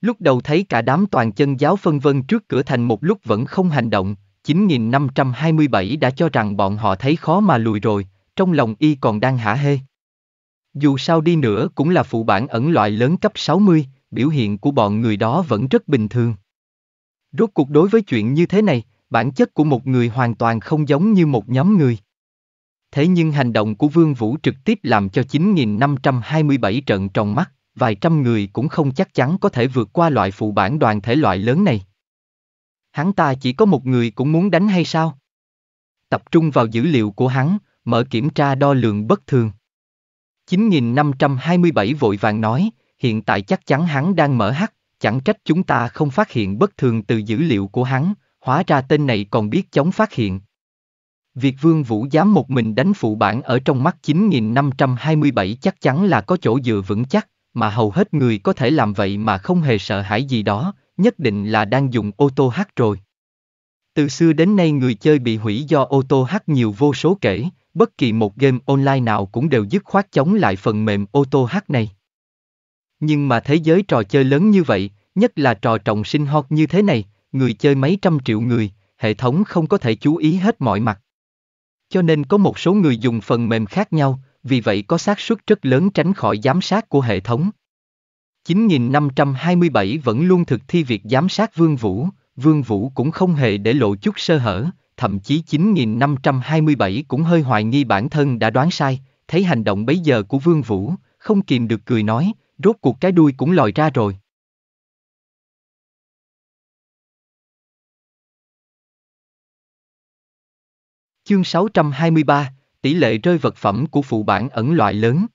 Lúc đầu thấy cả đám toàn chân giáo phân vân trước cửa thành một lúc vẫn không hành động, 9527 đã cho rằng bọn họ thấy khó mà lùi rồi, trong lòng y còn đang hả hê. Dù sao đi nữa cũng là phụ bản ẩn loại lớn cấp 60, biểu hiện của bọn người đó vẫn rất bình thường. Rốt cuộc đối với chuyện như thế này, bản chất của một người hoàn toàn không giống như một nhóm người. Thế nhưng hành động của Vương Vũ trực tiếp làm cho 9.527 trận tròn mắt, vài trăm người cũng không chắc chắn có thể vượt qua loại phụ bản đoàn thể loại lớn này. Hắn ta chỉ có một người cũng muốn đánh hay sao? Tập trung vào dữ liệu của hắn, mở kiểm tra đo lường bất thường. 9.527 vội vàng nói, hiện tại chắc chắn hắn đang mở hắc chẳng trách chúng ta không phát hiện bất thường từ dữ liệu của hắn, hóa ra tên này còn biết chống phát hiện. Việc Vương Vũ dám một mình đánh phụ bản ở trong mắt 9527 chắc chắn là có chỗ dựa vững chắc, mà hầu hết người có thể làm vậy mà không hề sợ hãi gì đó, nhất định là đang dùng ô tô hát rồi. Từ xưa đến nay người chơi bị hủy do ô tô hát nhiều vô số kể, bất kỳ một game online nào cũng đều dứt khoát chống lại phần mềm ô tô hát này. Nhưng mà thế giới trò chơi lớn như vậy, nhất là trò trọng sinh hot như thế này, người chơi mấy trăm triệu người, hệ thống không có thể chú ý hết mọi mặt. Cho nên có một số người dùng phần mềm khác nhau, vì vậy có xác suất rất lớn tránh khỏi giám sát của hệ thống. 9527 vẫn luôn thực thi việc giám sát Vương Vũ, Vương Vũ cũng không hề để lộ chút sơ hở, thậm chí 9527 cũng hơi hoài nghi bản thân đã đoán sai, thấy hành động bấy giờ của Vương Vũ, không kìm được cười nói, rốt cuộc cái đuôi cũng lòi ra rồi. Chương 623, tỷ lệ rơi vật phẩm của phụ bản ẩn loại lớn.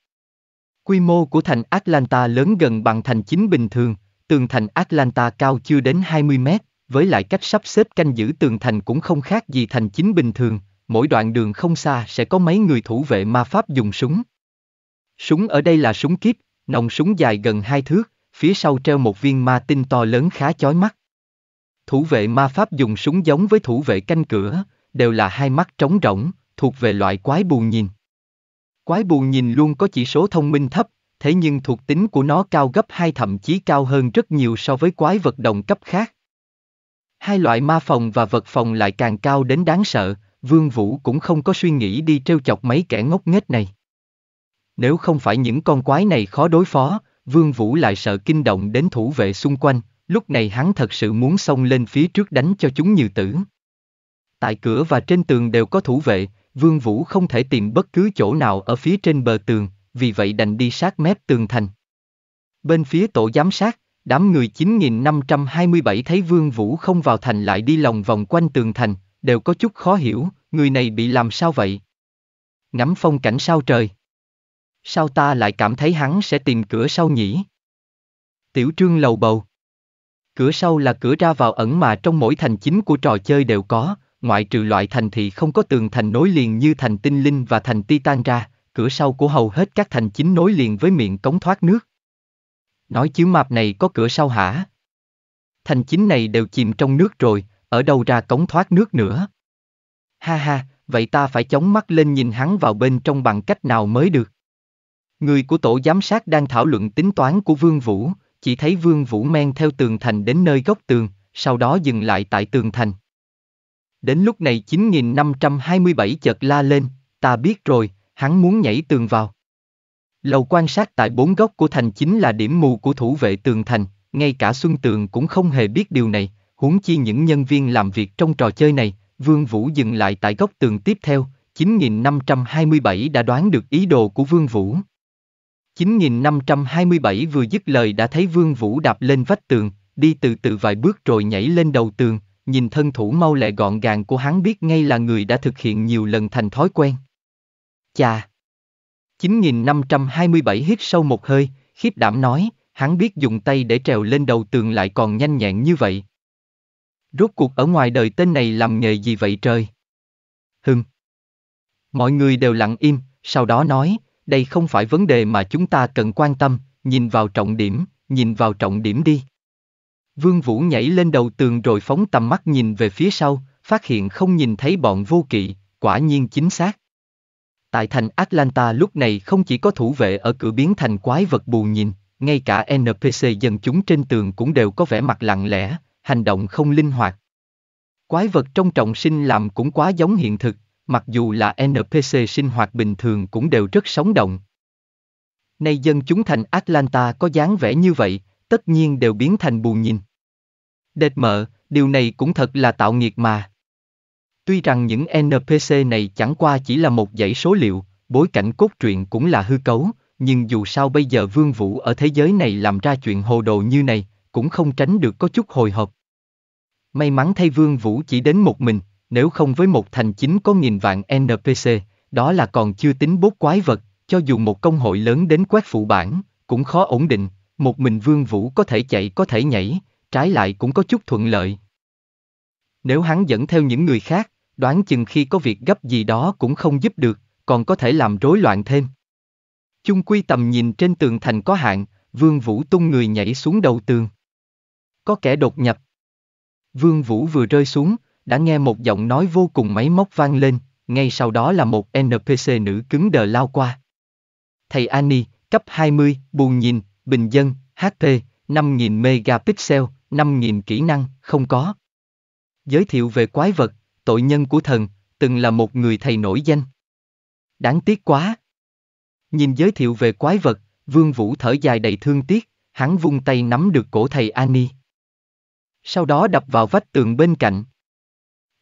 Quy mô của thành Atlanta lớn gần bằng thành chính bình thường, tường thành Atlanta cao chưa đến 20 mét, với lại cách sắp xếp canh giữ tường thành cũng không khác gì thành chính bình thường, mỗi đoạn đường không xa sẽ có mấy người thủ vệ ma pháp dùng súng. Súng ở đây là súng kiếp. Nòng súng dài gần hai thước, phía sau treo một viên ma tinh to lớn khá chói mắt. Thủ vệ ma pháp dùng súng giống với thủ vệ canh cửa, đều là hai mắt trống rỗng, thuộc về loại quái buồn nhìn. Quái buồn nhìn luôn có chỉ số thông minh thấp, thế nhưng thuộc tính của nó cao gấp hai thậm chí cao hơn rất nhiều so với quái vật đồng cấp khác. Hai loại ma phòng và vật phòng lại càng cao đến đáng sợ, Vương Vũ cũng không có suy nghĩ đi trêu chọc mấy kẻ ngốc nghếch này. Nếu không phải những con quái này khó đối phó, Vương Vũ lại sợ kinh động đến thủ vệ xung quanh, lúc này hắn thật sự muốn xông lên phía trước đánh cho chúng như tử. Tại cửa và trên tường đều có thủ vệ, Vương Vũ không thể tìm bất cứ chỗ nào ở phía trên bờ tường, vì vậy đành đi sát mép tường thành. Bên phía tổ giám sát, đám người 9527 thấy Vương Vũ không vào thành lại đi lòng vòng quanh tường thành, đều có chút khó hiểu, người này bị làm sao vậy? Ngắm phong cảnh sao trời. Sao ta lại cảm thấy hắn sẽ tìm cửa sau nhỉ? Tiểu trương lầu bầu. Cửa sau là cửa ra vào ẩn mà trong mỗi thành chính của trò chơi đều có, ngoại trừ loại thành thị không có tường thành nối liền như thành tinh linh và thành titan ra, cửa sau của hầu hết các thành chính nối liền với miệng cống thoát nước. Nói chứ mạp này có cửa sau hả? Thành chính này đều chìm trong nước rồi, ở đâu ra cống thoát nước nữa? Ha ha, vậy ta phải chống mắt lên nhìn hắn vào bên trong bằng cách nào mới được? Người của tổ giám sát đang thảo luận tính toán của Vương Vũ, chỉ thấy Vương Vũ men theo tường thành đến nơi góc tường, sau đó dừng lại tại tường thành. Đến lúc này 9527 chợt la lên, ta biết rồi, hắn muốn nhảy tường vào. Lầu quan sát tại bốn góc của thành chính là điểm mù của thủ vệ tường thành, ngay cả Xuân Tường cũng không hề biết điều này, huống chi những nhân viên làm việc trong trò chơi này, Vương Vũ dừng lại tại góc tường tiếp theo, 9527 đã đoán được ý đồ của Vương Vũ. 9527 vừa dứt lời đã thấy Vương Vũ đạp lên vách tường, đi từ từ vài bước rồi nhảy lên đầu tường, nhìn thân thủ mau lẹ gọn gàng của hắn biết ngay là người đã thực hiện nhiều lần thành thói quen. Chà! 9527 hít sâu một hơi, khiếp đảm nói, hắn biết dùng tay để trèo lên đầu tường lại còn nhanh nhẹn như vậy. Rốt cuộc ở ngoài đời tên này làm nghề gì vậy trời? Hừm! Mọi người đều lặng im, sau đó nói, đây không phải vấn đề mà chúng ta cần quan tâm, nhìn vào trọng điểm, nhìn vào trọng điểm đi. Vương Vũ nhảy lên đầu tường rồi phóng tầm mắt nhìn về phía sau, phát hiện không nhìn thấy bọn vô kỵ, quả nhiên chính xác. Tại thành Atlanta lúc này không chỉ có thủ vệ ở cửa biến thành quái vật bù nhìn, ngay cả NPC dân chúng trên tường cũng đều có vẻ mặt lặng lẽ, hành động không linh hoạt. Quái vật trong trọng sinh làm cũng quá giống hiện thực, mặc dù là NPC sinh hoạt bình thường cũng đều rất sống động. Nay dân chúng thành Atlanta có dáng vẻ như vậy, tất nhiên đều biến thành buồn nhìn. Đệt mợ, điều này cũng thật là tạo nghiệt mà. Tuy rằng những NPC này chẳng qua chỉ là một dãy số liệu, bối cảnh cốt truyện cũng là hư cấu, nhưng dù sao bây giờ Vương Vũ ở thế giới này làm ra chuyện hồ đồ như này, cũng không tránh được có chút hồi hộp. May mắn thay Vương Vũ chỉ đến một mình, nếu không với một thành chính có nghìn vạn NPC, đó là còn chưa tính bốt quái vật, cho dù một công hội lớn đến quét phụ bản, cũng khó ổn định, một mình Vương Vũ có thể chạy có thể nhảy, trái lại cũng có chút thuận lợi. Nếu hắn dẫn theo những người khác, đoán chừng khi có việc gấp gì đó cũng không giúp được, còn có thể làm rối loạn thêm. Chung quy tầm nhìn trên tường thành có hạn, Vương Vũ tung người nhảy xuống đầu tường. Có kẻ đột nhập. Vương Vũ vừa rơi xuống, đã nghe một giọng nói vô cùng máy móc vang lên, ngay sau đó là một NPC nữ cứng đờ lao qua. Thầy Ani, cấp 20, buồn nhìn, bình dân, HP, 5.000 megapixel, 5.000 kỹ năng, không có. Giới thiệu về quái vật, tội nhân của thần, từng là một người thầy nổi danh. Đáng tiếc quá. Nhìn giới thiệu về quái vật, Vương Vũ thở dài đầy thương tiếc, hắn vung tay nắm được cổ thầy Ani. Sau đó đập vào vách tường bên cạnh,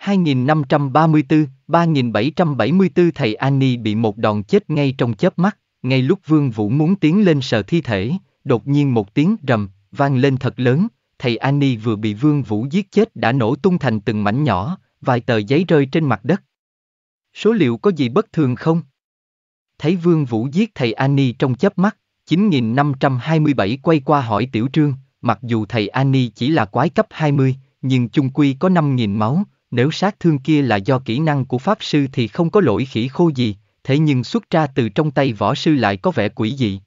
2534, 3774 thầy Ani bị một đòn chết ngay trong chớp mắt, ngay lúc Vương Vũ muốn tiến lên sờ thi thể, đột nhiên một tiếng rầm, vang lên thật lớn, thầy Ani vừa bị Vương Vũ giết chết đã nổ tung thành từng mảnh nhỏ, vài tờ giấy rơi trên mặt đất. Số liệu có gì bất thường không? Thấy Vương Vũ giết thầy Ani trong chớp mắt, 9527 quay qua hỏi Tiểu Trương, mặc dù thầy Ani chỉ là quái cấp 20, nhưng chung quy có 5.000 máu, nếu sát thương kia là do kỹ năng của pháp sư thì không có lỗi khỉ khô gì, thế nhưng xuất ra từ trong tay võ sư lại có vẻ quỷ dị.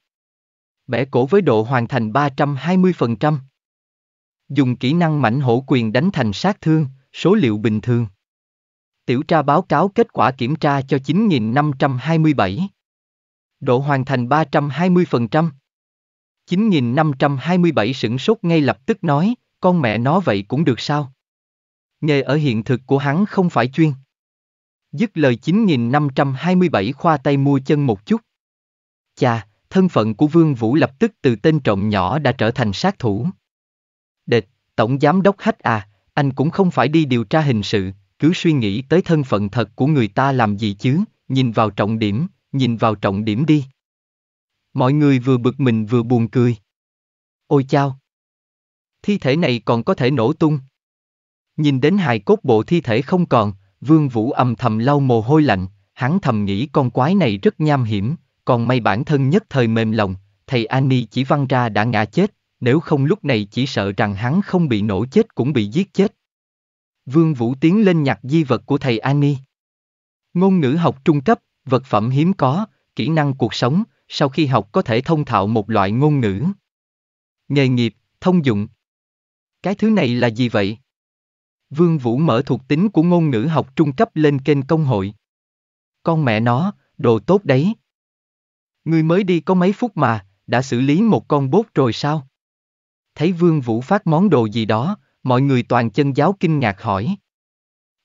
Bẻ cổ với độ hoàn thành 320%. Dùng kỹ năng mảnh hổ quyền đánh thành sát thương, số liệu bình thường. Tiểu tra báo cáo kết quả kiểm tra cho 9.527. Độ hoàn thành 320%. 9.527 sửng sốt ngay lập tức nói, con mẹ nó vậy cũng được sao? Nghề ở hiện thực của hắn không phải chuyên. Dứt lời 9527 khoa tay mua chân một chút. Chà, thân phận của Vương Vũ lập tức từ tên trộm nhỏ đã trở thành sát thủ. Địch, Tổng Giám đốc Hách à, anh cũng không phải đi điều tra hình sự, cứ suy nghĩ tới thân phận thật của người ta làm gì chứ, nhìn vào trọng điểm, nhìn vào trọng điểm đi. Mọi người vừa bực mình vừa buồn cười. Ôi chao! Thi thể này còn có thể nổ tung. Nhìn đến hài cốt bộ thi thể không còn, Vương Vũ âm thầm lau mồ hôi lạnh, hắn thầm nghĩ con quái này rất nham hiểm, còn may bản thân nhất thời mềm lòng, thầy Annie chỉ văng ra đã ngã chết, nếu không lúc này chỉ sợ rằng hắn không bị nổ chết cũng bị giết chết. Vương Vũ tiến lên nhặt di vật của thầy Annie. Ngôn ngữ học trung cấp, vật phẩm hiếm có, kỹ năng cuộc sống, sau khi học có thể thông thạo một loại ngôn ngữ. Nghề nghiệp, thông dụng. Cái thứ này là gì vậy? Vương Vũ mở thuộc tính của ngôn ngữ học trung cấp lên kênh công hội. Con mẹ nó, đồ tốt đấy. Người mới đi có mấy phút mà, đã xử lý một con bốt rồi sao? Thấy Vương Vũ phát món đồ gì đó, mọi người toàn chân giáo kinh ngạc hỏi.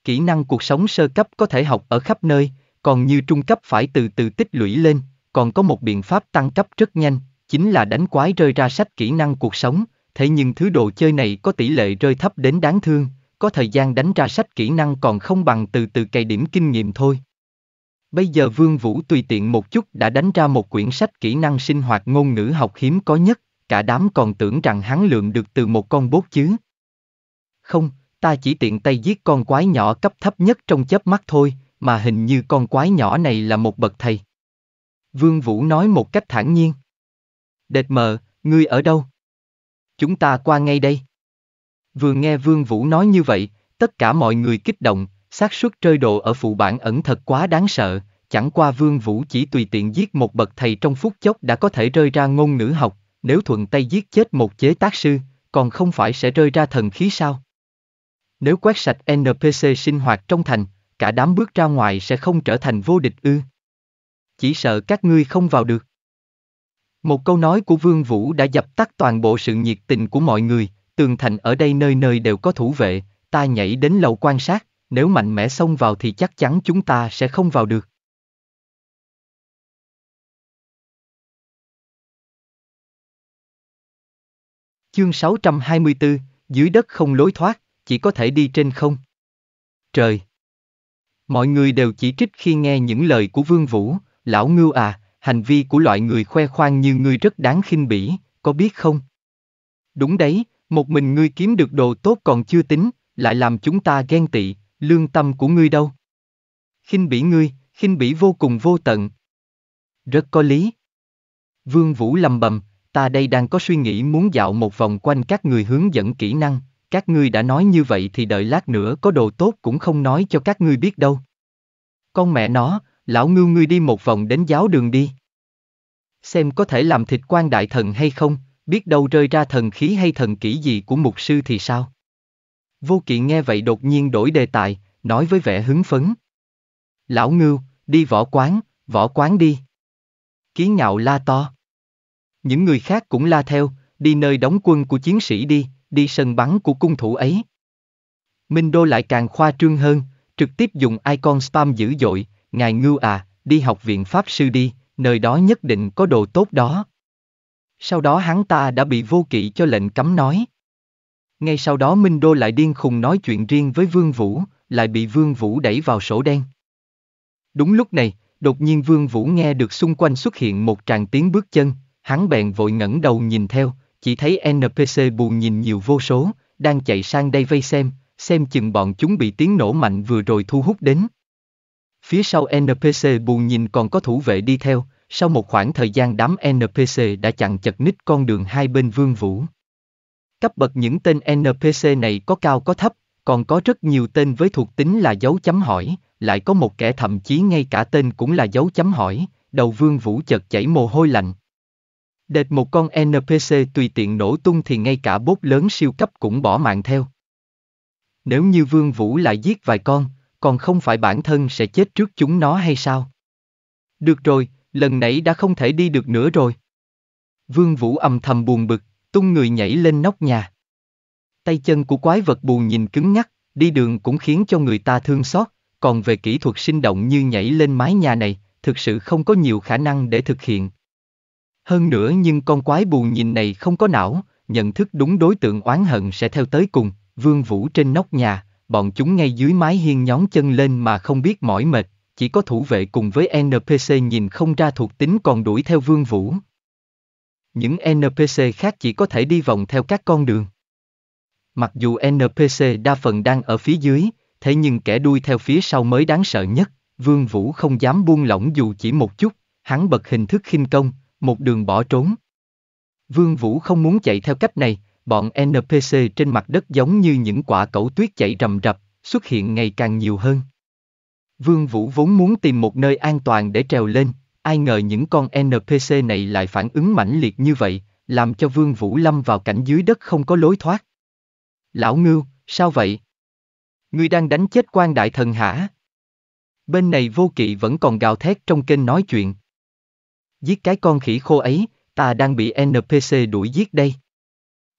Kỹ năng cuộc sống sơ cấp có thể học ở khắp nơi, còn như trung cấp phải từ từ tích lũy lên, còn có một biện pháp tăng cấp rất nhanh, chính là đánh quái rơi ra sách kỹ năng cuộc sống, thế nhưng thứ đồ chơi này có tỷ lệ rơi thấp đến đáng thương, có thời gian đánh ra sách kỹ năng còn không bằng từ từ cày điểm kinh nghiệm thôi. Bây giờ Vương Vũ tùy tiện một chút đã đánh ra một quyển sách kỹ năng sinh hoạt ngôn ngữ học hiếm có nhất, cả đám còn tưởng rằng hắn lượng được từ một con bốt chứ. Không, ta chỉ tiện tay giết con quái nhỏ cấp thấp nhất trong chớp mắt thôi, mà hình như con quái nhỏ này là một bậc thầy. Vương Vũ nói một cách thản nhiên. Đệt mờ, ngươi ở đâu? Chúng ta qua ngay đây. Vừa nghe Vương Vũ nói như vậy, tất cả mọi người kích động, xác suất rơi đồ ở phụ bản ẩn thật quá đáng sợ, chẳng qua Vương Vũ chỉ tùy tiện giết một bậc thầy trong phút chốc đã có thể rơi ra ngôn ngữ học, nếu thuận tay giết chết một chế tác sư, còn không phải sẽ rơi ra thần khí sao? Nếu quét sạch NPC sinh hoạt trong thành, cả đám bước ra ngoài sẽ không trở thành vô địch ư. Chỉ sợ các ngươi không vào được. Một câu nói của Vương Vũ đã dập tắt toàn bộ sự nhiệt tình của mọi người, tường thành ở đây nơi nơi đều có thủ vệ, ta nhảy đến lầu quan sát, nếu mạnh mẽ xông vào thì chắc chắn chúng ta sẽ không vào được. Chương 624, dưới đất không lối thoát, chỉ có thể đi trên không. Trời! Mọi người đều chỉ trích khi nghe những lời của Vương Vũ, lão ngưu à, hành vi của loại người khoe khoang như ngươi rất đáng khinh bỉ, có biết không? Đúng đấy, một mình ngươi kiếm được đồ tốt còn chưa tính, lại làm chúng ta ghen tị, lương tâm của ngươi đâu? khinh bỉ ngươi, khinh bỉ vô cùng vô tận. Rất có lý. Vương Vũ lầm bầm, ta đây đang có suy nghĩ muốn dạo một vòng quanh các người hướng dẫn kỹ năng, các ngươi đã nói như vậy thì đợi lát nữa có đồ tốt cũng không nói cho các ngươi biết đâu. Con mẹ nó, lão ngưu ngươi đi một vòng đến giáo đường đi. Xem có thể làm thịt quan đại thần hay không, biết đâu rơi ra thần khí hay thần kỹ gì của mục sư thì sao? Vô kỵ nghe vậy đột nhiên đổi đề tài, nói với vẻ hứng phấn. Lão ngưu, đi võ quán, võ quán đi. Ký ngạo la to. Những người khác cũng la theo, đi nơi đóng quân của chiến sĩ đi, đi sân bắn của cung thủ ấy. Minh Đô lại càng khoa trương hơn, trực tiếp dùng icon spam dữ dội, ngài ngưu à, đi học viện Pháp sư đi, nơi đó nhất định có đồ tốt đó. Sau đó hắn ta đã bị vô kỵ cho lệnh cấm nói. Ngay sau đó Minh Đô lại điên khùng nói chuyện riêng với Vương Vũ, lại bị Vương Vũ đẩy vào sổ đen. Đúng lúc này, đột nhiên Vương Vũ nghe được xung quanh xuất hiện một tràng tiếng bước chân, hắn bèn vội ngẩng đầu nhìn theo, chỉ thấy NPC buồn nhìn nhiều vô số, đang chạy sang đây vây xem, xem chừng bọn chúng bị tiếng nổ mạnh vừa rồi thu hút đến. Phía sau NPC buồn nhìn còn có thủ vệ đi theo, sau một khoảng thời gian đám NPC đã chặn chật ních con đường hai bên vương vũ. Cấp bậc những tên NPC này có cao có thấp, còn có rất nhiều tên với thuộc tính là dấu chấm hỏi, lại có một kẻ thậm chí ngay cả tên cũng là dấu chấm hỏi, đầu vương vũ chật chảy mồ hôi lạnh. Đệt một con NPC tùy tiện nổ tung thì ngay cả bốt lớn siêu cấp cũng bỏ mạng theo. Nếu như vương vũ lại giết vài con, còn không phải bản thân sẽ chết trước chúng nó hay sao? Được rồi, lần nãy đã không thể đi được nữa rồi. Vương Vũ âm thầm buồn bực, tung người nhảy lên nóc nhà. Tay chân của quái vật buồn nhìn cứng ngắc, đi đường cũng khiến cho người ta thương xót, còn về kỹ thuật sinh động như nhảy lên mái nhà này, thực sự không có nhiều khả năng để thực hiện. Hơn nữa nhưng con quái buồn nhìn này không có não, nhận thức đúng đối tượng oán hận sẽ theo tới cùng, vương vũ trên nóc nhà, bọn chúng ngay dưới mái hiên nhón chân lên mà không biết mỏi mệt, chỉ có thủ vệ cùng với NPC nhìn không ra thuộc tính còn đuổi theo Vương Vũ. Những NPC khác chỉ có thể đi vòng theo các con đường. Mặc dù NPC đa phần đang ở phía dưới, thế nhưng kẻ đuôi theo phía sau mới đáng sợ nhất, Vương Vũ không dám buông lỏng dù chỉ một chút, hắn bật hình thức khinh công, một đường bỏ trốn. Vương Vũ không muốn chạy theo cách này, bọn NPC trên mặt đất giống như những quả cẩu tuyết chạy rầm rập, xuất hiện ngày càng nhiều hơn. Vương Vũ vốn muốn tìm một nơi an toàn để trèo lên, ai ngờ những con NPC này lại phản ứng mãnh liệt như vậy, làm cho Vương Vũ lâm vào cảnh dưới đất không có lối thoát. Lão Ngưu, sao vậy? Ngươi đang đánh chết quan đại thần hả? Bên này vô kỵ vẫn còn gào thét trong kênh nói chuyện. Giết cái con khỉ khô ấy, ta đang bị NPC đuổi giết đây.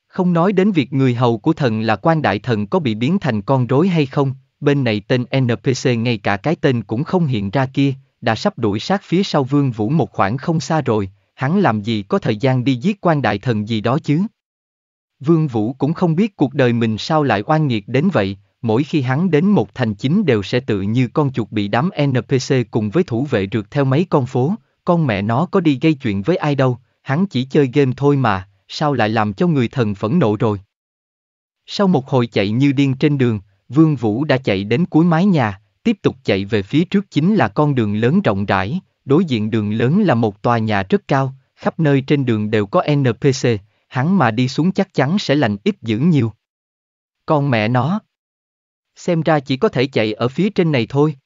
Không nói đến việc người hầu của thần là quan đại thần có bị biến thành con rối hay không, bên này tên NPC ngay cả cái tên cũng không hiện ra kia, đã sắp đuổi sát phía sau Vương Vũ một khoảng không xa rồi, hắn làm gì có thời gian đi giết quan đại thần gì đó chứ. Vương Vũ cũng không biết cuộc đời mình sao lại oan nghiệt đến vậy, mỗi khi hắn đến một thành chính đều sẽ tự như con chuột bị đám NPC cùng với thủ vệ rượt theo mấy con phố, con mẹ nó có đi gây chuyện với ai đâu, hắn chỉ chơi game thôi mà, sao lại làm cho người thần phẫn nộ rồi. Sau một hồi chạy như điên trên đường, Vương Vũ đã chạy đến cuối mái nhà, tiếp tục chạy về phía trước chính là con đường lớn rộng rãi, đối diện đường lớn là một tòa nhà rất cao, khắp nơi trên đường đều có NPC, hắn mà đi xuống chắc chắn sẽ lành ít dữ nhiều. Con mẹ nó. Xem ra chỉ có thể chạy ở phía trên này thôi.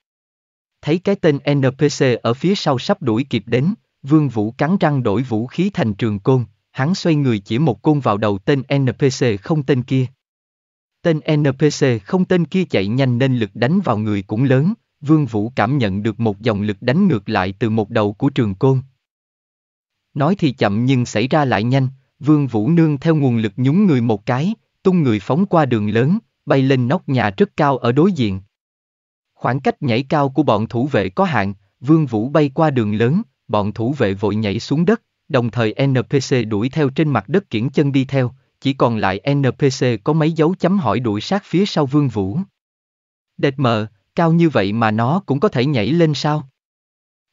Thấy cái tên NPC ở phía sau sắp đuổi kịp đến, Vương Vũ cắn răng đổi vũ khí thành trường côn, hắn xoay người chỉ một côn vào đầu tên NPC không tên kia, Tên NPC không tên kia chạy nhanh nên lực đánh vào người cũng lớn, Vương Vũ cảm nhận được một dòng lực đánh ngược lại từ một đầu của trường côn. Nói thì chậm nhưng xảy ra lại nhanh, Vương Vũ nương theo nguồn lực nhúng người một cái, tung người phóng qua đường lớn, bay lên nóc nhà rất cao ở đối diện. Khoảng cách nhảy cao của bọn thủ vệ có hạn, Vương Vũ bay qua đường lớn, bọn thủ vệ vội nhảy xuống đất, đồng thời NPC đuổi theo trên mặt đất kiển chân đi theo, chỉ còn lại NPC có mấy dấu chấm hỏi đuổi sát phía sau Vương Vũ. Đệt mờ, cao như vậy mà nó cũng có thể nhảy lên sao?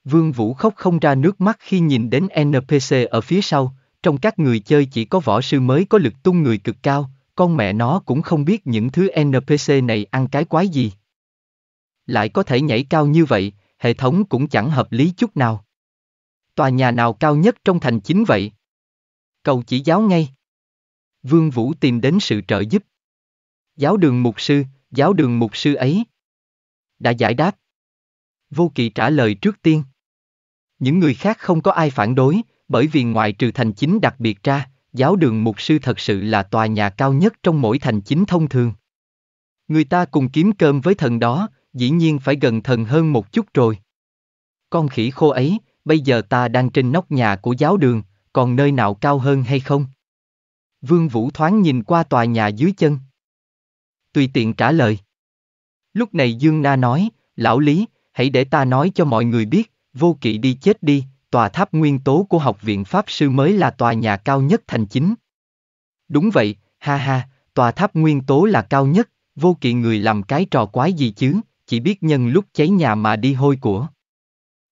Vương Vũ khóc không ra nước mắt khi nhìn đến NPC ở phía sau, trong các người chơi chỉ có võ sư mới có lực tung người cực cao, con mẹ nó cũng không biết những thứ NPC này ăn cái quái gì. Lại có thể nhảy cao như vậy, hệ thống cũng chẳng hợp lý chút nào. Tòa nhà nào cao nhất trong thành chính vậy? Cầu chỉ giáo ngay. Vương Vũ tìm đến sự trợ giúp. Giáo đường mục sư, giáo đường mục sư ấy. Đã giải đáp. Vô Kỵ trả lời trước tiên. Những người khác không có ai phản đối, bởi vì ngoại trừ thành chính đặc biệt ra, giáo đường mục sư thật sự là tòa nhà cao nhất trong mỗi thành chính thông thường. Người ta cùng kiếm cơm với thần đó, dĩ nhiên phải gần thần hơn một chút rồi. Con khỉ khô ấy, bây giờ ta đang trên nóc nhà của giáo đường, còn nơi nào cao hơn hay không? Vương Vũ thoáng nhìn qua tòa nhà dưới chân. Tùy tiện trả lời. Lúc này Dương Na nói, lão Lý, hãy để ta nói cho mọi người biết, vô kỵ đi chết đi, tòa tháp nguyên tố của học viện Pháp Sư mới là tòa nhà cao nhất thành chính. Đúng vậy, ha ha, tòa tháp nguyên tố là cao nhất, vô kỵ người làm cái trò quái gì chứ, chỉ biết nhân lúc cháy nhà mà đi hôi của.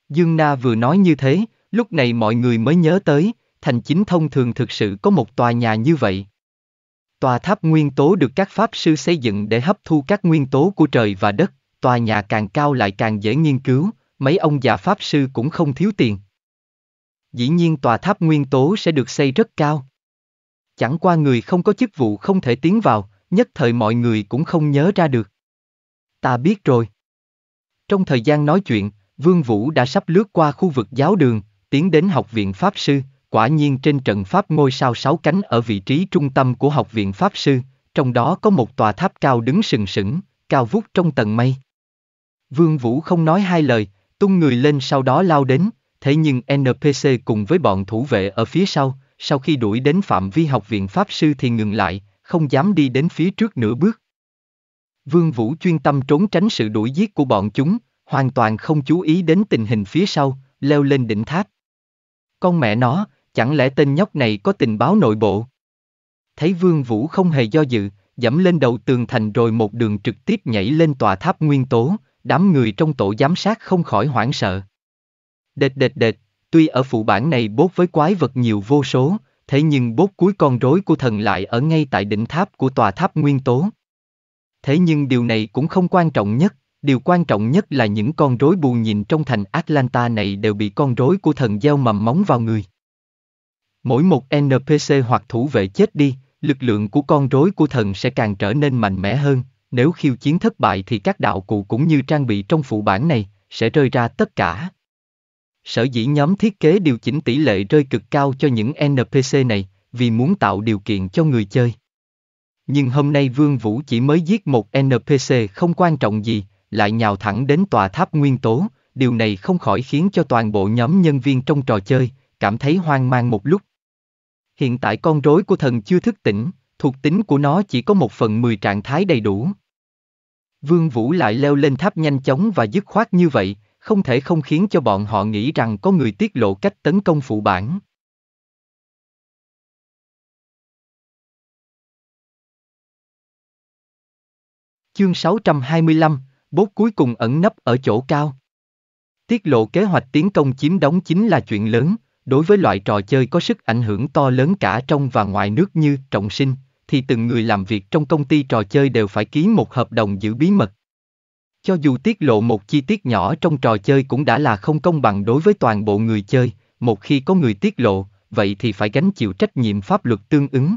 Dương Na vừa nói như thế, lúc này mọi người mới nhớ tới, thành chính thông thường thực sự có một tòa nhà như vậy. Tòa tháp nguyên tố được các pháp sư xây dựng để hấp thu các nguyên tố của trời và đất, tòa nhà càng cao lại càng dễ nghiên cứu, mấy ông già pháp sư cũng không thiếu tiền. Dĩ nhiên tòa tháp nguyên tố sẽ được xây rất cao. Chẳng qua người không có chức vụ không thể tiến vào, nhất thời mọi người cũng không nhớ ra được. Ta biết rồi. Trong thời gian nói chuyện, Vương Vũ đã sắp lướt qua khu vực giáo đường, tiến đến học viện Pháp Sư. Quả nhiên trên trận pháp ngôi sao sáu cánh ở vị trí trung tâm của học viện Pháp Sư, trong đó có một tòa tháp cao đứng sừng sững, cao vút trong tầng mây. Vương Vũ không nói hai lời, tung người lên sau đó lao đến, thế nhưng NPC cùng với bọn thủ vệ ở phía sau, sau khi đuổi đến phạm vi học viện Pháp Sư thì ngừng lại, không dám đi đến phía trước nửa bước. Vương Vũ chuyên tâm trốn tránh sự đuổi giết của bọn chúng, hoàn toàn không chú ý đến tình hình phía sau, leo lên đỉnh tháp. Con mẹ nó, chẳng lẽ tên nhóc này có tình báo nội bộ? Thấy Vương Vũ không hề do dự, dẫm lên đầu tường thành rồi một đường trực tiếp nhảy lên tòa tháp nguyên tố, đám người trong tổ giám sát không khỏi hoảng sợ. Đệt đệt đệt, tuy ở phụ bản này bốt với quái vật nhiều vô số, thế nhưng bốt cuối con rối của thần lại ở ngay tại đỉnh tháp của tòa tháp nguyên tố. Thế nhưng điều này cũng không quan trọng nhất, điều quan trọng nhất là những con rối bù nhìn trong thành Atlanta này đều bị con rối của thần gieo mầm móng vào người. Mỗi một NPC hoặc thủ vệ chết đi, lực lượng của con rối của thần sẽ càng trở nên mạnh mẽ hơn, nếu khiêu chiến thất bại thì các đạo cụ cũng như trang bị trong phụ bản này sẽ rơi ra tất cả. Sở dĩ nhóm thiết kế điều chỉnh tỷ lệ rơi cực cao cho những NPC này, vì muốn tạo điều kiện cho người chơi. Nhưng hôm nay Vương Vũ chỉ mới giết một NPC không quan trọng gì, lại nhào thẳng đến tòa tháp nguyên tố, điều này không khỏi khiến cho toàn bộ nhóm nhân viên trong trò chơi cảm thấy hoang mang một lúc. Hiện tại con rối của thần chưa thức tỉnh, thuộc tính của nó chỉ có một phần mười trạng thái đầy đủ. Vương Vũ lại leo lên tháp nhanh chóng và dứt khoát như vậy, không thể không khiến cho bọn họ nghĩ rằng có người tiết lộ cách tấn công phụ bản. Chương 625, bốt cuối cùng ẩn nấp ở chỗ cao. Tiết lộ kế hoạch tiến công chiếm đóng chính là chuyện lớn, Đối với loại trò chơi có sức ảnh hưởng to lớn cả trong và ngoài nước như trọng sinh, thì từng người làm việc trong công ty trò chơi đều phải ký một hợp đồng giữ bí mật. Cho dù tiết lộ một chi tiết nhỏ trong trò chơi cũng đã là không công bằng đối với toàn bộ người chơi, một khi có người tiết lộ, vậy thì phải gánh chịu trách nhiệm pháp luật tương ứng.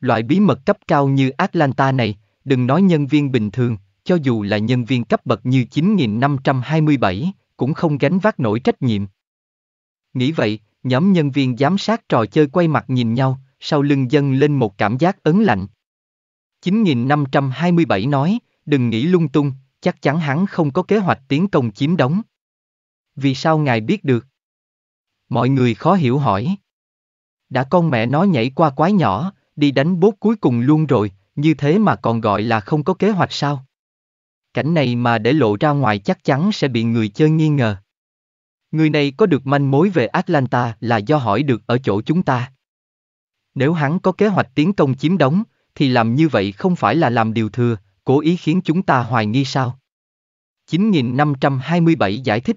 Loại bí mật cấp cao như Atlanta này, đừng nói nhân viên bình thường, cho dù là nhân viên cấp bậc như 9527, cũng không gánh vác nổi trách nhiệm. Nghĩ vậy, nhóm nhân viên giám sát trò chơi quay mặt nhìn nhau, sau lưng dâng lên một cảm giác ấn lạnh. 9527 nói, đừng nghĩ lung tung, chắc chắn hắn không có kế hoạch tiến công chiếm đóng. Vì sao ngài biết được? Mọi người khó hiểu hỏi. Đã con mẹ nó nhảy qua quái nhỏ, đi đánh bốt cuối cùng luôn rồi, như thế mà còn gọi là không có kế hoạch sao? Cảnh này mà để lộ ra ngoài chắc chắn sẽ bị người chơi nghi ngờ. Người này có được manh mối về Atlanta là do hỏi được ở chỗ chúng ta. Nếu hắn có kế hoạch tiến công chiếm đóng, thì làm như vậy không phải là làm điều thừa, cố ý khiến chúng ta hoài nghi sao? 9527 giải thích.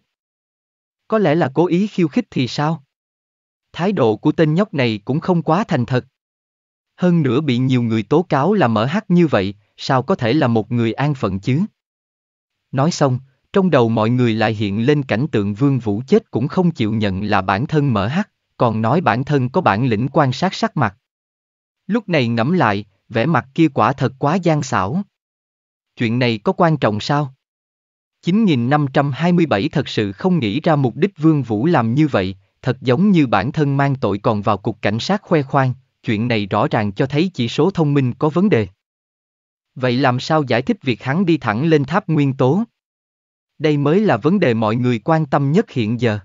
Có lẽ là cố ý khiêu khích thì sao? Thái độ của tên nhóc này cũng không quá thành thật. Hơn nữa bị nhiều người tố cáo là mở hát như vậy, sao có thể là một người an phận chứ? Nói xong, trong đầu mọi người lại hiện lên cảnh tượng Vương Vũ chết cũng không chịu nhận là bản thân mở hắt, còn nói bản thân có bản lĩnh quan sát sắc mặt. Lúc này ngẫm lại, vẻ mặt kia quả thật quá gian xảo. Chuyện này có quan trọng sao? 9527 thật sự không nghĩ ra mục đích Vương Vũ làm như vậy, thật giống như bản thân mang tội còn vào cục cảnh sát khoe khoang, chuyện này rõ ràng cho thấy chỉ số thông minh có vấn đề. Vậy làm sao giải thích việc hắn đi thẳng lên tháp nguyên tố? Đây mới là vấn đề mọi người quan tâm nhất hiện giờ.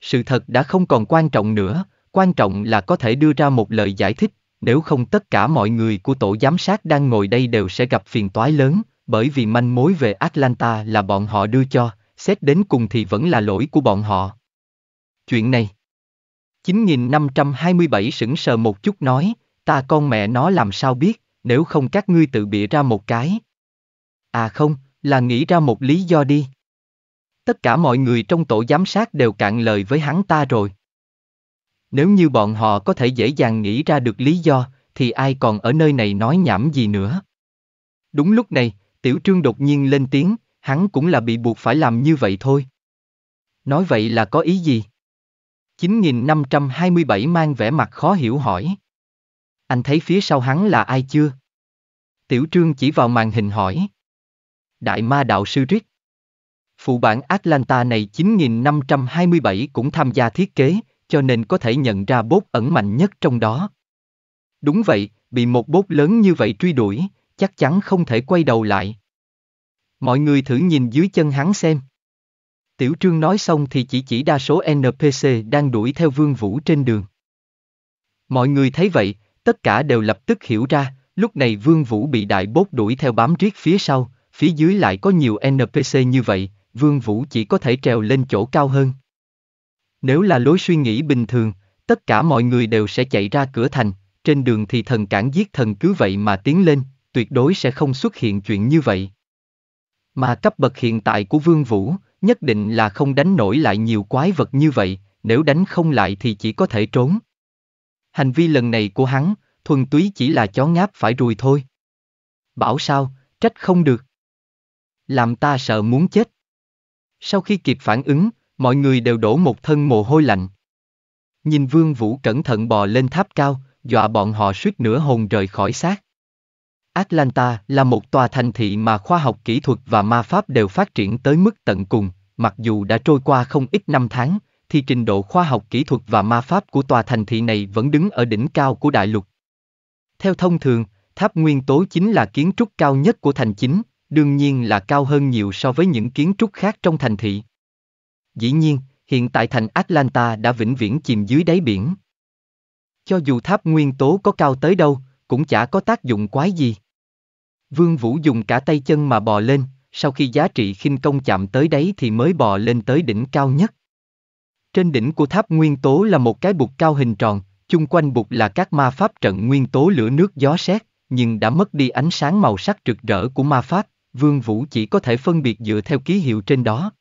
Sự thật đã không còn quan trọng nữa, quan trọng là có thể đưa ra một lời giải thích, nếu không tất cả mọi người của tổ giám sát đang ngồi đây đều sẽ gặp phiền toái lớn, bởi vì manh mối về Atlanta là bọn họ đưa cho, xét đến cùng thì vẫn là lỗi của bọn họ. Chuyện này 9527 sững sờ một chút nói, ta con mẹ nó làm sao biết, nếu không các ngươi tự bịa ra một cái. À không, là nghĩ ra một lý do đi. Tất cả mọi người trong tổ giám sát đều cạn lời với hắn ta rồi. Nếu như bọn họ có thể dễ dàng nghĩ ra được lý do, thì ai còn ở nơi này nói nhảm gì nữa. Đúng lúc này, Tiểu Trương đột nhiên lên tiếng, hắn cũng là bị buộc phải làm như vậy thôi. Nói vậy là có ý gì? 9527 mang vẻ mặt khó hiểu hỏi. Anh thấy phía sau hắn là ai chưa? Tiểu Trương chỉ vào màn hình hỏi. Đại ma đạo sư Rick. Phụ bản Atlanta này 9527 cũng tham gia thiết kế, cho nên có thể nhận ra bốt ẩn mạnh nhất trong đó. Đúng vậy, bị một bốt lớn như vậy truy đuổi, chắc chắn không thể quay đầu lại. Mọi người thử nhìn dưới chân hắn xem. Tiểu Trương nói xong thì chỉ chỉ đa số NPC đang đuổi theo Vương Vũ trên đường. Mọi người thấy vậy, tất cả đều lập tức hiểu ra, lúc này Vương Vũ bị đại bốt đuổi theo bám riết phía sau, phía dưới lại có nhiều NPC như vậy, Vương Vũ chỉ có thể trèo lên chỗ cao hơn. Nếu là lối suy nghĩ bình thường, tất cả mọi người đều sẽ chạy ra cửa thành, trên đường thì thần cản giết thần cứ vậy mà tiến lên, tuyệt đối sẽ không xuất hiện chuyện như vậy. Mà cấp bậc hiện tại của Vương Vũ, nhất định là không đánh nổi lại nhiều quái vật như vậy, nếu đánh không lại thì chỉ có thể trốn. Hành vi lần này của hắn, thuần túy chỉ là chó ngáp phải rùi thôi. Bảo sao, trách không được làm ta sợ muốn chết. Sau khi kịp phản ứng, mọi người đều đổ một thân mồ hôi lạnh. Nhìn Vương Vũ cẩn thận bò lên tháp cao, dọa bọn họ suýt nửa hồn rời khỏi xác. Atlanta là một tòa thành thị mà khoa học kỹ thuật và ma pháp đều phát triển tới mức tận cùng, mặc dù đã trôi qua không ít năm tháng, thì trình độ khoa học kỹ thuật và ma pháp của tòa thành thị này vẫn đứng ở đỉnh cao của đại lục. Theo thông thường, tháp nguyên tố chính là kiến trúc cao nhất của thành chính, đương nhiên là cao hơn nhiều so với những kiến trúc khác trong thành thị. Dĩ nhiên, hiện tại thành Atlanta đã vĩnh viễn chìm dưới đáy biển. Cho dù tháp nguyên tố có cao tới đâu, cũng chả có tác dụng quái gì. Vương Vũ dùng cả tay chân mà bò lên, sau khi giá trị khinh công chạm tới đấy thì mới bò lên tới đỉnh cao nhất. Trên đỉnh của tháp nguyên tố là một cái bục cao hình tròn, chung quanh bục là các ma pháp trận nguyên tố lửa nước gió sét, nhưng đã mất đi ánh sáng màu sắc rực rỡ của ma pháp, Vương Vũ chỉ có thể phân biệt dựa theo ký hiệu trên đó.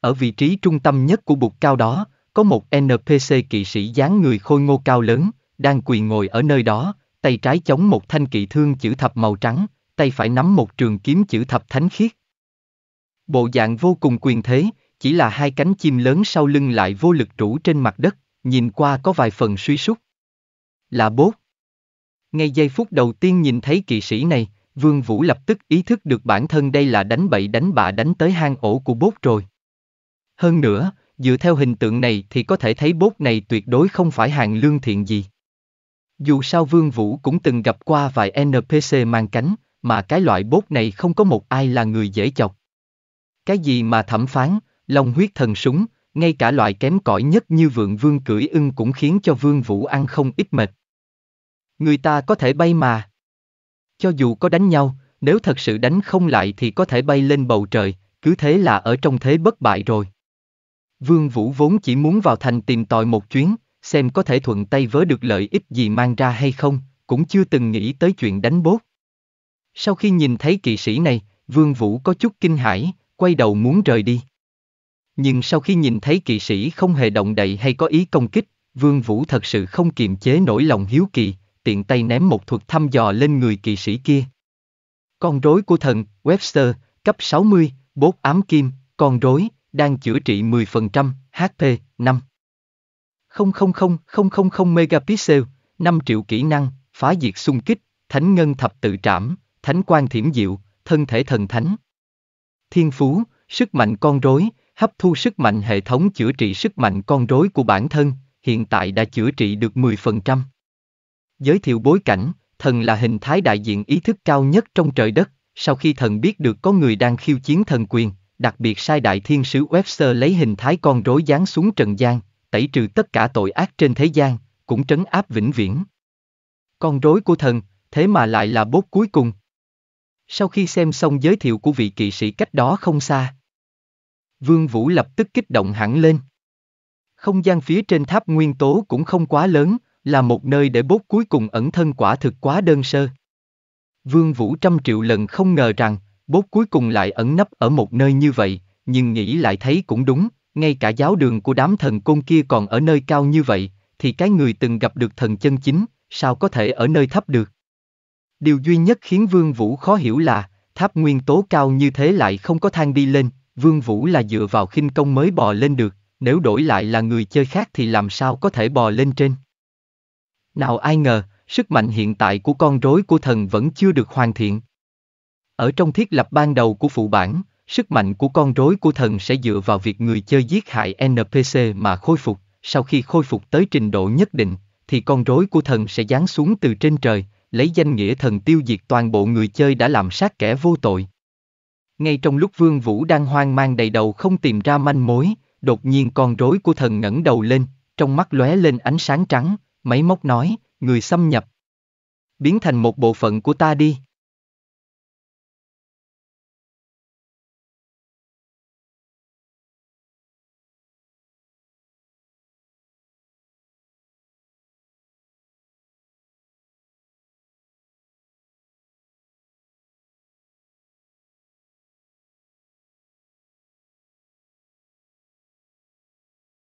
Ở vị trí trung tâm nhất của bục cao đó, có một NPC kỵ sĩ dáng người khôi ngô cao lớn, đang quỳ ngồi ở nơi đó, tay trái chống một thanh kỵ thương chữ thập màu trắng, tay phải nắm một trường kiếm chữ thập thánh khiết. Bộ dạng vô cùng quyền thế, chỉ là hai cánh chim lớn sau lưng lại vô lực rũ trên mặt đất, nhìn qua có vài phần suy sút. Là bốt. Ngay giây phút đầu tiên nhìn thấy kỵ sĩ này, Vương Vũ lập tức ý thức được bản thân đây là đánh bậy đánh bạ đánh tới hang ổ của bốt rồi. Hơn nữa, dựa theo hình tượng này thì có thể thấy bốt này tuyệt đối không phải hàng lương thiện gì. Dù sao Vương Vũ cũng từng gặp qua vài NPC mang cánh, mà cái loại bốt này không có một ai là người dễ chọc. Cái gì mà thẩm phán, lòng huyết thần súng, ngay cả loại kém cỏi nhất như vượng vương cưỡi ưng cũng khiến cho Vương Vũ ăn không ít mệt. Người ta có thể bay mà. Cho dù có đánh nhau, nếu thật sự đánh không lại thì có thể bay lên bầu trời, cứ thế là ở trong thế bất bại rồi. Vương Vũ vốn chỉ muốn vào thành tìm tòi một chuyến, xem có thể thuận tay vớ được lợi ích gì mang ra hay không, cũng chưa từng nghĩ tới chuyện đánh bốt. Sau khi nhìn thấy kỵ sĩ này, Vương Vũ có chút kinh hãi, quay đầu muốn rời đi. Nhưng sau khi nhìn thấy kỵ sĩ không hề động đậy hay có ý công kích, Vương Vũ thật sự không kiềm chế nổi lòng hiếu kỳ, tiện tay ném một thuật thăm dò lên người kỵ sĩ kia. Con rối của thần, Webster, cấp 60, bốt ám kim, con rối, đang chữa trị 10%, HP, 5. 000 megapixel, 5 triệu kỹ năng, phá diệt xung kích, thánh ngân thập tự trảm, thánh quan thiểm diệu, thân thể thần thánh. Thiên phú, sức mạnh con rối, hấp thu sức mạnh hệ thống chữa trị sức mạnh con rối của bản thân, hiện tại đã chữa trị được 10%. Giới thiệu bối cảnh, thần là hình thái đại diện ý thức cao nhất trong trời đất, sau khi thần biết được có người đang khiêu chiến thần quyền, đặc biệt sai đại thiên sứ Webster lấy hình thái con rối giáng xuống trần gian, tẩy trừ tất cả tội ác trên thế gian, cũng trấn áp vĩnh viễn. Con rối của thần, thế mà lại là bốt cuối cùng. Sau khi xem xong giới thiệu của vị kỵ sĩ cách đó không xa, Vương Vũ lập tức kích động hẳn lên. Không gian phía trên tháp nguyên tố cũng không quá lớn, là một nơi để bốt cuối cùng ẩn thân quả thực quá đơn sơ. Vương Vũ trăm triệu lần không ngờ rằng, bốt cuối cùng lại ẩn nấp ở một nơi như vậy, nhưng nghĩ lại thấy cũng đúng, ngay cả giáo đường của đám thần côn kia còn ở nơi cao như vậy, thì cái người từng gặp được thần chân chính, sao có thể ở nơi thấp được. Điều duy nhất khiến Vương Vũ khó hiểu là, tháp nguyên tố cao như thế lại không có thang đi lên, Vương Vũ là dựa vào khinh công mới bò lên được, nếu đổi lại là người chơi khác thì làm sao có thể bò lên trên. Nào ai ngờ, sức mạnh hiện tại của con rối của thần vẫn chưa được hoàn thiện. Ở trong thiết lập ban đầu của phụ bản, sức mạnh của con rối của thần sẽ dựa vào việc người chơi giết hại NPC mà khôi phục, sau khi khôi phục tới trình độ nhất định, thì con rối của thần sẽ giáng xuống từ trên trời, lấy danh nghĩa thần tiêu diệt toàn bộ người chơi đã làm sát kẻ vô tội. Ngay trong lúc Vương Vũ đang hoang mang đầy đầu không tìm ra manh mối, đột nhiên con rối của thần ngẩng đầu lên, trong mắt lóe lên ánh sáng trắng, máy móc nói, người xâm nhập. Biến thành một bộ phận của ta đi.